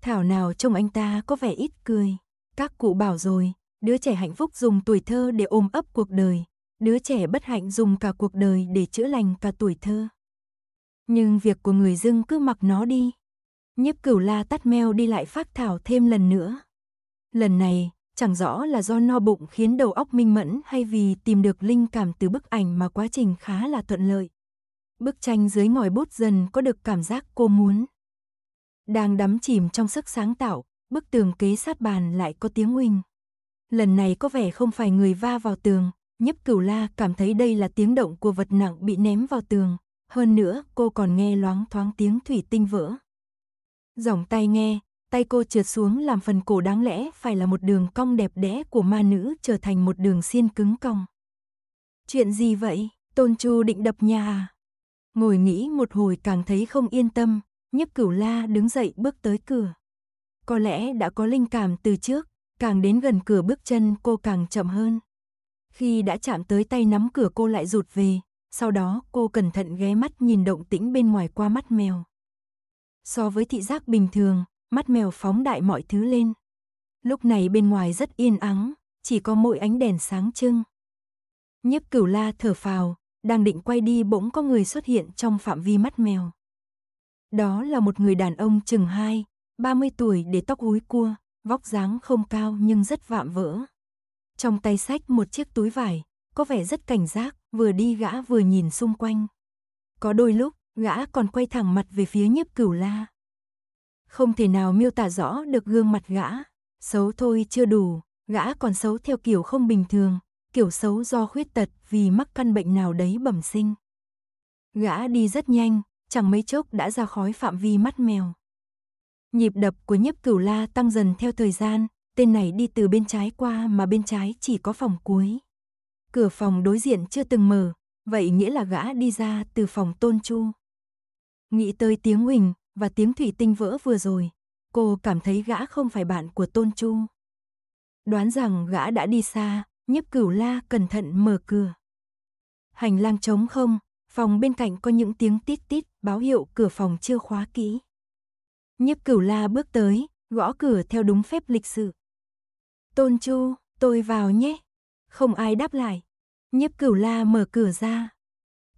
Thảo nào trông anh ta có vẻ ít cười. Các cụ bảo rồi, đứa trẻ hạnh phúc dùng tuổi thơ để ôm ấp cuộc đời, đứa trẻ bất hạnh dùng cả cuộc đời để chữa lành cả tuổi thơ. Nhưng việc của người dưng cứ mặc nó đi, Nhiếp cửu la tắt meo đi lại phát thảo thêm lần nữa. Lần này, chẳng rõ là do no bụng khiến đầu óc minh mẫn hay vì tìm được linh cảm từ bức ảnh mà quá trình khá là thuận lợi. Bức tranh dưới ngòi bút dần có được cảm giác cô muốn. Đang đắm chìm trong sức sáng tạo, bức tường kế sát bàn lại có tiếng huỳnh. Lần này có vẻ không phải người va vào tường, Nhấp cửu la cảm thấy đây là tiếng động của vật nặng bị ném vào tường. Hơn nữa, cô còn nghe loáng thoáng tiếng thủy tinh vỡ. Dòng tay nghe, tay cô trượt xuống làm phần cổ đáng lẽ phải là một đường cong đẹp đẽ của ma nữ trở thành một đường xiên cứng cong. Chuyện gì vậy? Tôn Chu định đập nhà à? Ngồi nghĩ một hồi càng thấy không yên tâm, nhấp cửu la đứng dậy bước tới cửa. Có lẽ đã có linh cảm từ trước, càng đến gần cửa bước chân cô càng chậm hơn. Khi đã chạm tới tay nắm cửa cô lại rụt về, sau đó cô cẩn thận ghé mắt nhìn động tĩnh bên ngoài qua mắt mèo. So với thị giác bình thường, mắt mèo phóng đại mọi thứ lên. Lúc này bên ngoài rất yên ắng, chỉ có mỗi ánh đèn sáng trưng. Nhiếp cửu la thở phào, đang định quay đi bỗng có người xuất hiện trong phạm vi mắt mèo. Đó là một người đàn ông chừng 2, 30 tuổi để tóc húi cua, vóc dáng không cao nhưng rất vạm vỡ. Trong tay sách một chiếc túi vải, có vẻ rất cảnh giác, vừa đi gã vừa nhìn xung quanh. Có đôi lúc, gã còn quay thẳng mặt về phía nhiếp cửu la. Không thể nào miêu tả rõ được gương mặt gã, xấu thôi chưa đủ, gã còn xấu theo kiểu không bình thường, kiểu xấu do khuyết tật vì mắc căn bệnh nào đấy bẩm sinh. Gã đi rất nhanh, chẳng mấy chốc đã ra khói phạm vi mắt mèo. Nhịp đập của nhiếp cửu la tăng dần theo thời gian, tên này đi từ bên trái qua mà bên trái chỉ có phòng cuối. Cửa phòng đối diện chưa từng mở, vậy nghĩa là gã đi ra từ phòng tôn chu. Nghĩ tới tiếng huỳnh và tiếng thủy tinh vỡ vừa rồi, cô cảm thấy gã không phải bạn của Tôn Chu. Đoán rằng gã đã đi xa, nhiếp cửu la cẩn thận mở cửa. Hành lang trống không, phòng bên cạnh có những tiếng tít tít báo hiệu cửa phòng chưa khóa kỹ. Nhiếp cửu la bước tới, gõ cửa theo đúng phép lịch sự. Tôn Chu, tôi vào nhé. Không ai đáp lại. Nhiếp cửu la mở cửa ra.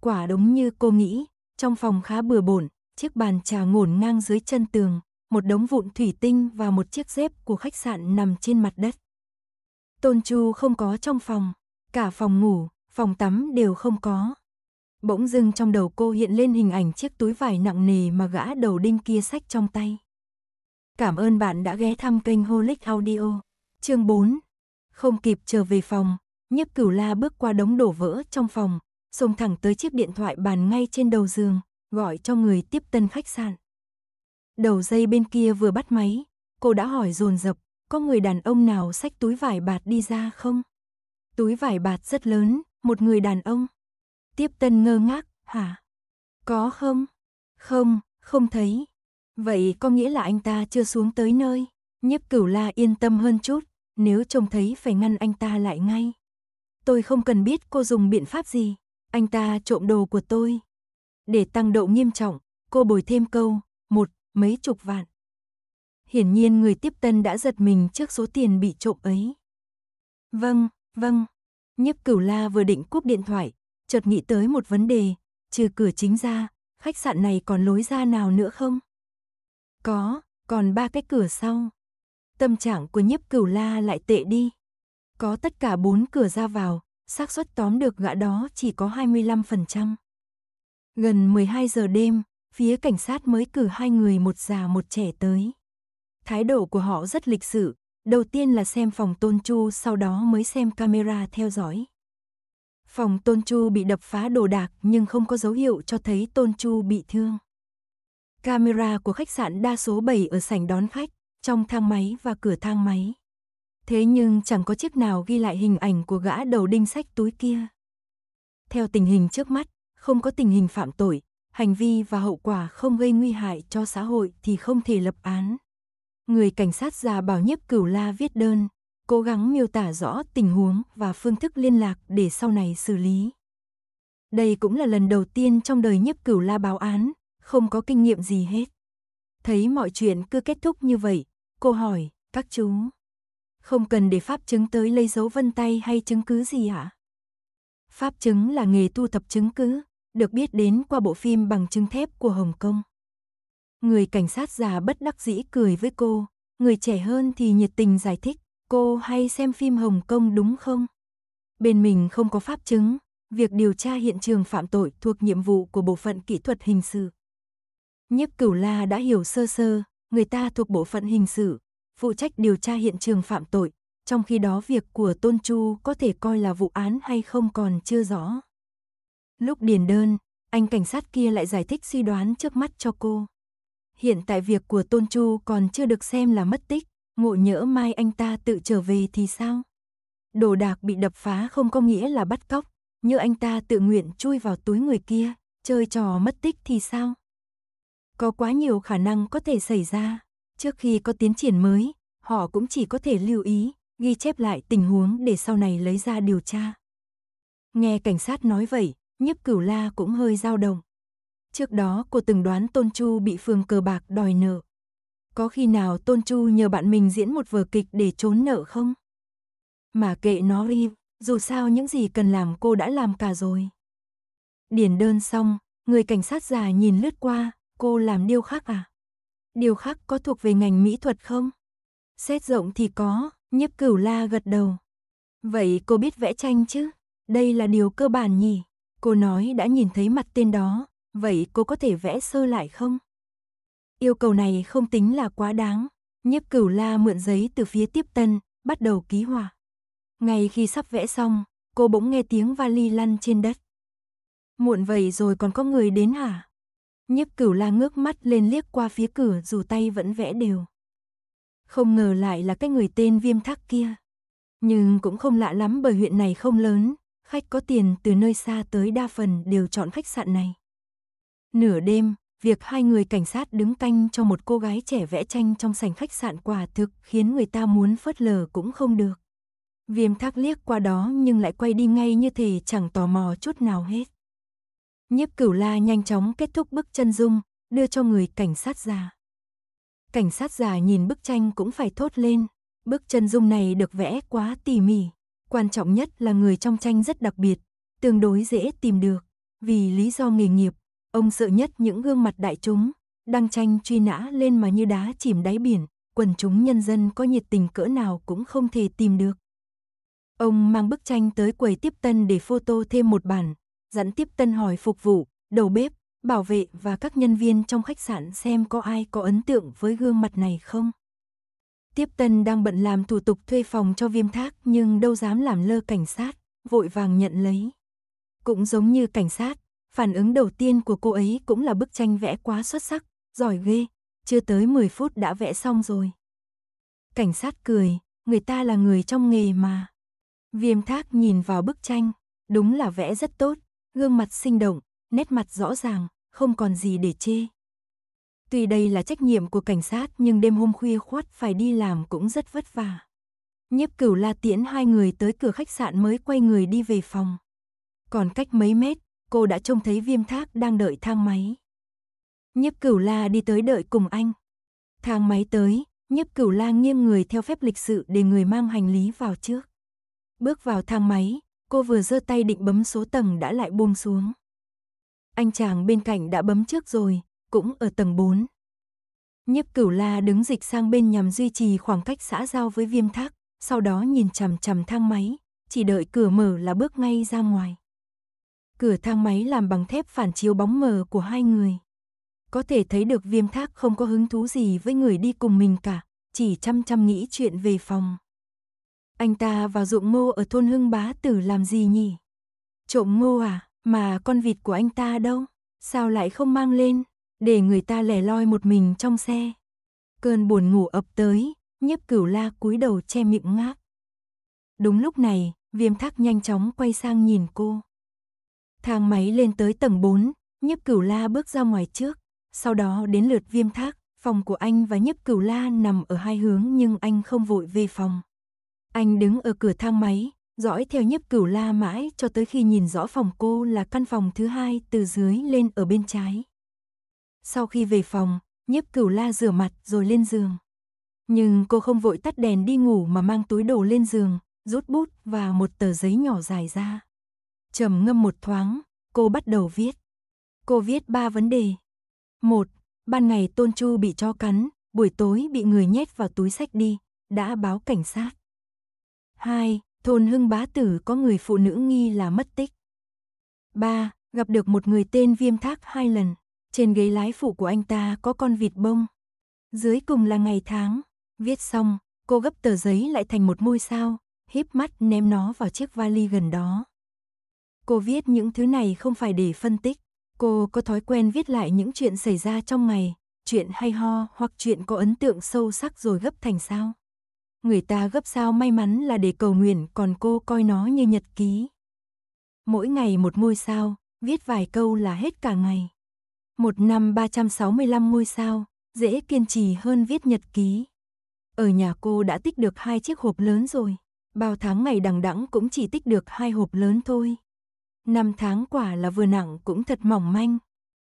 Quả đúng như cô nghĩ, trong phòng khá bừa bộn, chiếc bàn trà ngổn ngang dưới chân tường, một đống vụn thủy tinh và một chiếc dép của khách sạn nằm trên mặt đất. Tôn Chu không có trong phòng, cả phòng ngủ, phòng tắm đều không có. Bỗng dưng trong đầu cô hiện lên hình ảnh chiếc túi vải nặng nề mà gã đầu đinh kia sách trong tay. Cảm ơn bạn đã ghé thăm kênh Holic Audio. Chương 4. Không kịp trở về phòng, Nhiếp Cửu La bước qua đống đổ vỡ trong phòng, xông thẳng tới chiếc điện thoại bàn ngay trên đầu giường, gọi cho người tiếp tân khách sạn. Đầu dây bên kia vừa bắt máy, cô đã hỏi dồn dập, có người đàn ông nào xách túi vải bạt đi ra không? Túi vải bạt rất lớn, một người đàn ông. Tiếp tân ngơ ngác, hả? Có không? Không, không thấy. Vậy có nghĩa là anh ta chưa xuống tới nơi. Nhiếp cửu la yên tâm hơn chút, nếu trông thấy phải ngăn anh ta lại ngay. Tôi không cần biết cô dùng biện pháp gì anh ta trộm đồ của tôi. Để tăng độ nghiêm trọng, cô bồi thêm câu, một, mấy chục vạn. Hiển nhiên người tiếp tân đã giật mình trước số tiền bị trộm ấy. Vâng, vâng. Nhiếp cửu la vừa định cúp điện thoại, chợt nghĩ tới một vấn đề, trừ cửa chính ra, khách sạn này còn lối ra nào nữa không? Có, còn ba cái cửa sau. Tâm trạng của nhiếp cửu la lại tệ đi. Có tất cả bốn cửa ra vào, xác suất tóm được gã đó chỉ có 25%. Gần 12 giờ đêm, phía cảnh sát mới cử hai người một già một trẻ tới. Thái độ của họ rất lịch sự, đầu tiên là xem phòng Tôn Chu sau đó mới xem camera theo dõi. Phòng Tôn Chu bị đập phá đồ đạc nhưng không có dấu hiệu cho thấy Tôn Chu bị thương. Camera của khách sạn đa số 7 ở sảnh đón khách, trong thang máy và cửa thang máy thế nhưng chẳng có chiếc nào ghi lại hình ảnh của gã đầu đinh sách túi kia. Theo tình hình trước mắt, không có tình hình phạm tội, hành vi và hậu quả không gây nguy hại cho xã hội thì không thể lập án. Người cảnh sát già Bảo Nhiếp Cửu La viết đơn, cố gắng miêu tả rõ tình huống và phương thức liên lạc để sau này xử lý. Đây cũng là lần đầu tiên trong đời Nhiếp Cửu La báo án, không có kinh nghiệm gì hết. Thấy mọi chuyện cứ kết thúc như vậy, cô hỏi, các chú, không cần để pháp chứng tới lấy dấu vân tay hay chứng cứ gì hả? Pháp chứng là nghề tu thập chứng cứ, được biết đến qua bộ phim bằng chứng thép của Hồng Kông. Người cảnh sát già bất đắc dĩ cười với cô, người trẻ hơn thì nhiệt tình giải thích, cô hay xem phim Hồng Kông đúng không? Bên mình không có pháp chứng, việc điều tra hiện trường phạm tội thuộc nhiệm vụ của bộ phận kỹ thuật hình sự. Nhiếp Cửu La đã hiểu sơ sơ, người ta thuộc bộ phận hình sự, phụ trách điều tra hiện trường phạm tội, trong khi đó việc của Tôn Chu có thể coi là vụ án hay không còn chưa rõ. Lúc điền đơn, anh cảnh sát kia lại giải thích suy đoán trước mắt cho cô. Hiện tại việc của Tôn Chu còn chưa được xem là mất tích, ngộ nhỡ mai anh ta tự trở về thì sao? Đồ đạc bị đập phá không có nghĩa là bắt cóc, như anh ta tự nguyện chui vào túi người kia, chơi trò mất tích thì sao? Có quá nhiều khả năng có thể xảy ra. Trước khi có tiến triển mới, họ cũng chỉ có thể lưu ý, ghi chép lại tình huống để sau này lấy ra điều tra. Nghe cảnh sát nói vậy, nhiếp cửu la cũng hơi dao động. Trước đó cô từng đoán Tôn Chu bị phương cờ bạc đòi nợ. Có khi nào Tôn Chu nhờ bạn mình diễn một vở kịch để trốn nợ không? Mà kệ nó đi, dù sao những gì cần làm cô đã làm cả rồi. Điền đơn xong, người cảnh sát già nhìn lướt qua, cô làm điêu khắc à? điều khác có thuộc về ngành mỹ thuật không? Xét rộng thì có, nhiếp cửu la gật đầu. Vậy cô biết vẽ tranh chứ? Đây là điều cơ bản nhỉ? Cô nói đã nhìn thấy mặt tên đó, vậy cô có thể vẽ sơ lại không? Yêu cầu này không tính là quá đáng. Nhiếp cửu la mượn giấy từ phía tiếp tân, bắt đầu ký hòa. Ngay khi sắp vẽ xong, cô bỗng nghe tiếng vali lăn trên đất. Muộn vậy rồi còn có người đến hả? Nhiếp cửu la ngước mắt lên liếc qua phía cửa dù tay vẫn vẽ đều. Không ngờ lại là cái người tên viêm thác kia. Nhưng cũng không lạ lắm bởi huyện này không lớn, khách có tiền từ nơi xa tới đa phần đều chọn khách sạn này. Nửa đêm, việc hai người cảnh sát đứng canh cho một cô gái trẻ vẽ tranh trong sảnh khách sạn quả thực khiến người ta muốn phớt lờ cũng không được. Viêm thác liếc qua đó nhưng lại quay đi ngay như thể chẳng tò mò chút nào hết. Nhiếp cửu la nhanh chóng kết thúc bức chân dung, đưa cho người cảnh sát già. Cảnh sát già nhìn bức tranh cũng phải thốt lên. Bức chân dung này được vẽ quá tỉ mỉ. Quan trọng nhất là người trong tranh rất đặc biệt, tương đối dễ tìm được. Vì lý do nghề nghiệp, ông sợ nhất những gương mặt đại chúng, đăng tranh truy nã lên mà như đá chìm đáy biển, quần chúng nhân dân có nhiệt tình cỡ nào cũng không thể tìm được. Ông mang bức tranh tới quầy tiếp tân để photo thêm một bản, dẫn tiếp tân hỏi phục vụ, đầu bếp, bảo vệ và các nhân viên trong khách sạn xem có ai có ấn tượng với gương mặt này không. Tiếp tân đang bận làm thủ tục thuê phòng cho viêm thác nhưng đâu dám làm lơ cảnh sát, vội vàng nhận lấy. Cũng giống như cảnh sát, phản ứng đầu tiên của cô ấy cũng là bức tranh vẽ quá xuất sắc, giỏi ghê, chưa tới 10 phút đã vẽ xong rồi. Cảnh sát cười, người ta là người trong nghề mà. Viêm thác nhìn vào bức tranh, đúng là vẽ rất tốt, gương mặt sinh động, nét mặt rõ ràng, không còn gì để chê. Tuy đây là trách nhiệm của cảnh sát nhưng đêm hôm khuya khoát phải đi làm cũng rất vất vả. Nhiếp cửu la tiễn hai người tới cửa khách sạn mới quay người đi về phòng. Còn cách mấy mét, cô đã trông thấy viêm thác đang đợi thang máy. Nhiếp cửu la đi tới đợi cùng anh. Thang máy tới, nhiếp cửu la nghiêng người theo phép lịch sự để người mang hành lý vào trước. Bước vào thang máy, cô vừa giơ tay định bấm số tầng đã lại buông xuống. Anh chàng bên cạnh đã bấm trước rồi, cũng ở tầng 4. Nhiếp cửu la đứng dịch sang bên nhằm duy trì khoảng cách xã giao với viêm thác, sau đó nhìn chằm chằm thang máy, chỉ đợi cửa mở là bước ngay ra ngoài. Cửa thang máy làm bằng thép phản chiếu bóng mờ của hai người. Có thể thấy được viêm thác không có hứng thú gì với người đi cùng mình cả, chỉ chăm chăm nghĩ chuyện về phòng. Anh ta vào ruộng ngô ở thôn Hưng Bá Tử làm gì nhỉ? Trộm ngô à? Mà con vịt của anh ta đâu? Sao lại không mang lên? Để người ta lẻ loi một mình trong xe. Cơn buồn ngủ ập tới, Nhấp cửu la cúi đầu che miệng ngáp. Đúng lúc này, viêm thác nhanh chóng quay sang nhìn cô. Thang máy lên tới tầng 4, Nhấp cửu la bước ra ngoài trước. Sau đó đến lượt viêm thác, phòng của anh và Nhấp cửu la nằm ở hai hướng nhưng anh không vội về phòng. Anh đứng ở cửa thang máy, dõi theo nhiếp cửu la mãi cho tới khi nhìn rõ phòng cô là căn phòng thứ hai từ dưới lên ở bên trái. Sau khi về phòng, nhiếp cửu la rửa mặt rồi lên giường. Nhưng cô không vội tắt đèn đi ngủ mà mang túi đồ lên giường, rút bút và một tờ giấy nhỏ dài ra. trầm ngâm một thoáng, cô bắt đầu viết. Cô viết ba vấn đề. Một, ban ngày Tôn Chu bị cho cắn, buổi tối bị người nhét vào túi sách đi, đã báo cảnh sát. 2. Thôn Hưng Bá Tử có người phụ nữ nghi là mất tích. 3. Gặp được một người tên Viêm Thác hai lần. Trên ghế lái phụ của anh ta có con vịt bông. Dưới cùng là ngày tháng. Viết xong, cô gấp tờ giấy lại thành một ngôi sao, híp mắt ném nó vào chiếc vali gần đó. Cô viết những thứ này không phải để phân tích. Cô có thói quen viết lại những chuyện xảy ra trong ngày, chuyện hay ho hoặc chuyện có ấn tượng sâu sắc rồi gấp thành sao người ta gấp sao may mắn là để cầu nguyện còn cô coi nó như nhật ký. Mỗi ngày một ngôi sao, viết vài câu là hết cả ngày. Một năm 365 ngôi sao, dễ kiên trì hơn viết nhật ký. Ở nhà cô đã tích được hai chiếc hộp lớn rồi, bao tháng ngày đằng đẵng cũng chỉ tích được hai hộp lớn thôi. Năm tháng quả là vừa nặng cũng thật mỏng manh.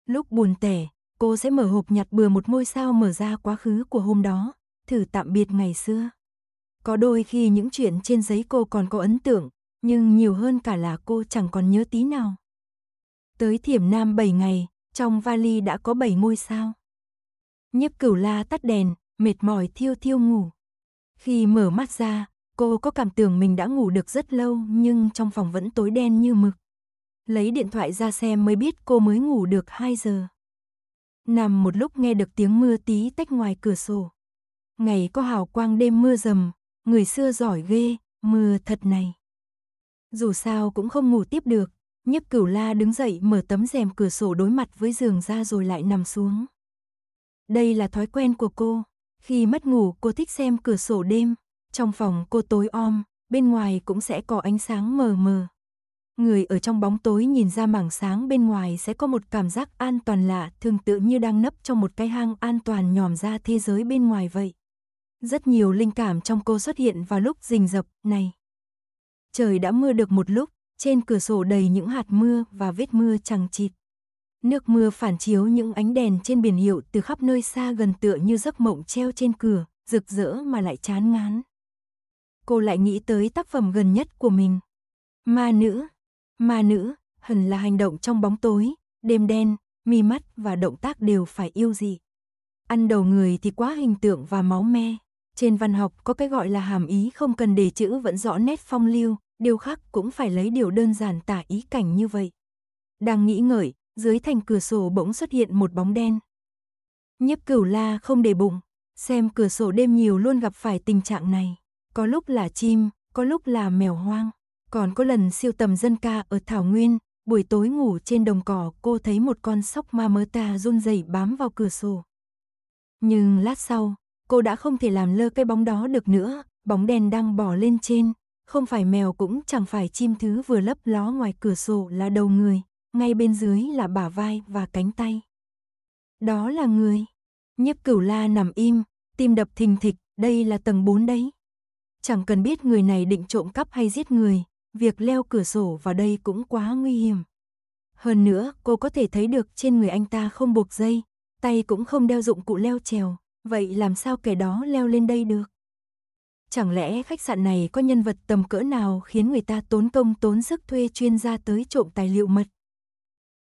Lúc buồn tẻ, cô sẽ mở hộp nhặt bừa một ngôi sao mở ra quá khứ của hôm đó, thử tạm biệt ngày xưa. Có đôi khi những chuyện trên giấy cô còn có ấn tượng, nhưng nhiều hơn cả là cô chẳng còn nhớ tí nào. Tới Thiểm Nam 7 ngày, trong vali đã có 7 ngôi sao. Nhiếp Cửu La tắt đèn, mệt mỏi thiêu thiêu ngủ. Khi mở mắt ra, cô có cảm tưởng mình đã ngủ được rất lâu nhưng trong phòng vẫn tối đen như mực. Lấy điện thoại ra xem mới biết cô mới ngủ được 2 giờ. Nằm một lúc nghe được tiếng mưa tí tách ngoài cửa sổ. Ngày có hào quang đêm mưa rầm, người xưa giỏi ghê, mưa thật này. Dù sao cũng không ngủ tiếp được, nhấp cửu la đứng dậy mở tấm rèm cửa sổ đối mặt với giường ra rồi lại nằm xuống. Đây là thói quen của cô, khi mất ngủ cô thích xem cửa sổ đêm, trong phòng cô tối om, bên ngoài cũng sẽ có ánh sáng mờ mờ. Người ở trong bóng tối nhìn ra mảng sáng bên ngoài sẽ có một cảm giác an toàn lạ, thường tự như đang nấp trong một cái hang an toàn nhòm ra thế giới bên ngoài vậy rất nhiều linh cảm trong cô xuất hiện vào lúc rình rập này. Trời đã mưa được một lúc, trên cửa sổ đầy những hạt mưa và vết mưa chẳng chịt. Nước mưa phản chiếu những ánh đèn trên biển hiệu từ khắp nơi xa gần tựa như giấc mộng treo trên cửa, rực rỡ mà lại chán ngán. Cô lại nghĩ tới tác phẩm gần nhất của mình. Ma nữ, ma nữ, hẳn là hành động trong bóng tối, đêm đen, mi mắt và động tác đều phải yêu dị. Ăn đầu người thì quá hình tượng và máu me. Trên văn học có cái gọi là hàm ý không cần đề chữ vẫn rõ nét phong lưu, điều khác cũng phải lấy điều đơn giản tả ý cảnh như vậy. Đang nghĩ ngợi, dưới thành cửa sổ bỗng xuất hiện một bóng đen. Nhiếp cửu la không để bụng, xem cửa sổ đêm nhiều luôn gặp phải tình trạng này. Có lúc là chim, có lúc là mèo hoang. Còn có lần siêu tầm dân ca ở Thảo Nguyên, buổi tối ngủ trên đồng cỏ cô thấy một con sóc ma mơ ta run rẩy bám vào cửa sổ. Nhưng lát sau, cô đã không thể làm lơ cái bóng đó được nữa, bóng đèn đang bỏ lên trên, không phải mèo cũng chẳng phải chim thứ vừa lấp ló ngoài cửa sổ là đầu người, ngay bên dưới là bả vai và cánh tay. Đó là người. Nhiếp cửu la nằm im, tim đập thình thịch, đây là tầng 4 đấy. Chẳng cần biết người này định trộm cắp hay giết người, việc leo cửa sổ vào đây cũng quá nguy hiểm. Hơn nữa, cô có thể thấy được trên người anh ta không buộc dây, tay cũng không đeo dụng cụ leo trèo, Vậy làm sao kẻ đó leo lên đây được? Chẳng lẽ khách sạn này có nhân vật tầm cỡ nào khiến người ta tốn công tốn sức thuê chuyên gia tới trộm tài liệu mật?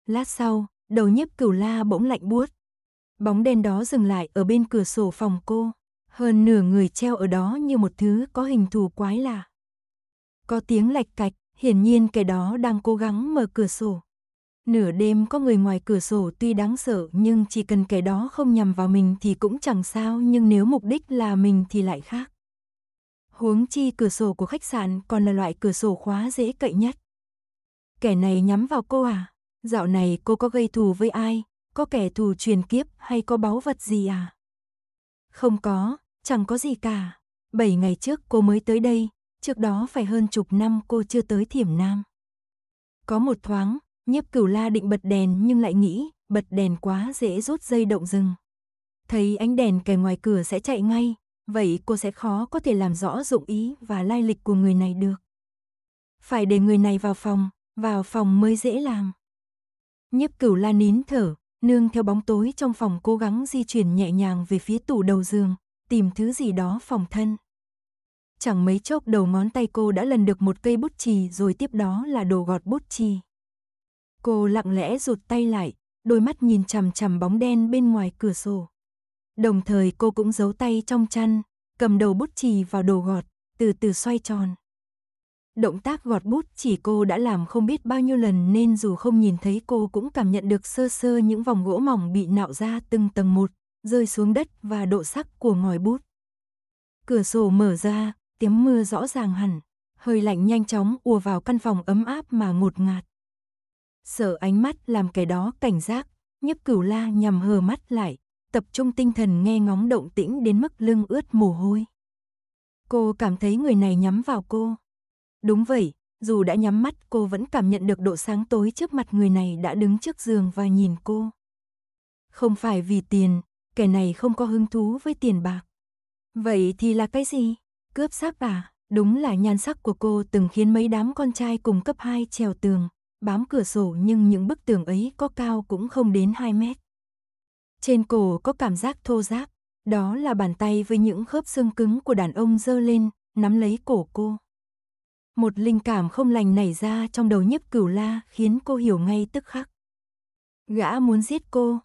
Lát sau, đầu nhiếp cửu la bỗng lạnh buốt. Bóng đen đó dừng lại ở bên cửa sổ phòng cô. Hơn nửa người treo ở đó như một thứ có hình thù quái lạ. Có tiếng lạch cạch, hiển nhiên kẻ đó đang cố gắng mở cửa sổ. Nửa đêm có người ngoài cửa sổ tuy đáng sợ nhưng chỉ cần kẻ đó không nhằm vào mình thì cũng chẳng sao nhưng nếu mục đích là mình thì lại khác. Huống chi cửa sổ của khách sạn còn là loại cửa sổ khóa dễ cậy nhất. Kẻ này nhắm vào cô à? Dạo này cô có gây thù với ai? Có kẻ thù truyền kiếp hay có báu vật gì à? Không có, chẳng có gì cả. Bảy ngày trước cô mới tới đây, trước đó phải hơn chục năm cô chưa tới Thiểm Nam. Có một thoáng, Nhiếp cửu la định bật đèn nhưng lại nghĩ, bật đèn quá dễ rút dây động rừng. Thấy ánh đèn kề ngoài cửa sẽ chạy ngay, vậy cô sẽ khó có thể làm rõ dụng ý và lai lịch của người này được. Phải để người này vào phòng, vào phòng mới dễ làm. Nhiếp cửu la nín thở, nương theo bóng tối trong phòng cố gắng di chuyển nhẹ nhàng về phía tủ đầu giường, tìm thứ gì đó phòng thân. Chẳng mấy chốc đầu ngón tay cô đã lần được một cây bút chì rồi tiếp đó là đồ gọt bút chì. Cô lặng lẽ rụt tay lại, đôi mắt nhìn chằm chằm bóng đen bên ngoài cửa sổ. Đồng thời cô cũng giấu tay trong chăn, cầm đầu bút chì vào đồ gọt, từ từ xoay tròn. Động tác gọt bút chỉ cô đã làm không biết bao nhiêu lần nên dù không nhìn thấy cô cũng cảm nhận được sơ sơ những vòng gỗ mỏng bị nạo ra từng tầng một, rơi xuống đất và độ sắc của ngòi bút. Cửa sổ mở ra, tiếng mưa rõ ràng hẳn, hơi lạnh nhanh chóng ùa vào căn phòng ấm áp mà ngột ngạt sợ ánh mắt làm kẻ đó cảnh giác, nhấp cửu la nhằm hờ mắt lại, tập trung tinh thần nghe ngóng động tĩnh đến mức lưng ướt mồ hôi. Cô cảm thấy người này nhắm vào cô. Đúng vậy, dù đã nhắm mắt cô vẫn cảm nhận được độ sáng tối trước mặt người này đã đứng trước giường và nhìn cô. Không phải vì tiền, kẻ này không có hứng thú với tiền bạc. Vậy thì là cái gì? Cướp xác à? Đúng là nhan sắc của cô từng khiến mấy đám con trai cùng cấp 2 trèo tường, bám cửa sổ nhưng những bức tường ấy có cao cũng không đến 2 mét. Trên cổ có cảm giác thô ráp, đó là bàn tay với những khớp xương cứng của đàn ông dơ lên, nắm lấy cổ cô. Một linh cảm không lành nảy ra trong đầu nhiếp cửu la khiến cô hiểu ngay tức khắc. Gã muốn giết cô,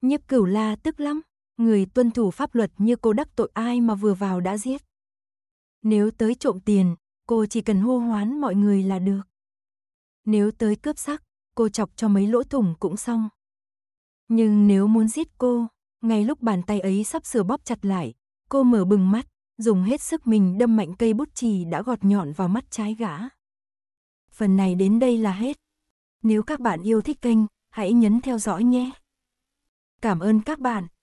nhiếp cửu la tức lắm, người tuân thủ pháp luật như cô đắc tội ai mà vừa vào đã giết. Nếu tới trộm tiền, cô chỉ cần hô hoán mọi người là được nếu tới cướp sắc, cô chọc cho mấy lỗ thủng cũng xong. Nhưng nếu muốn giết cô, ngay lúc bàn tay ấy sắp sửa bóp chặt lại, cô mở bừng mắt, dùng hết sức mình đâm mạnh cây bút chì đã gọt nhọn vào mắt trái gã. Phần này đến đây là hết. Nếu các bạn yêu thích kênh, hãy nhấn theo dõi nhé. Cảm ơn các bạn.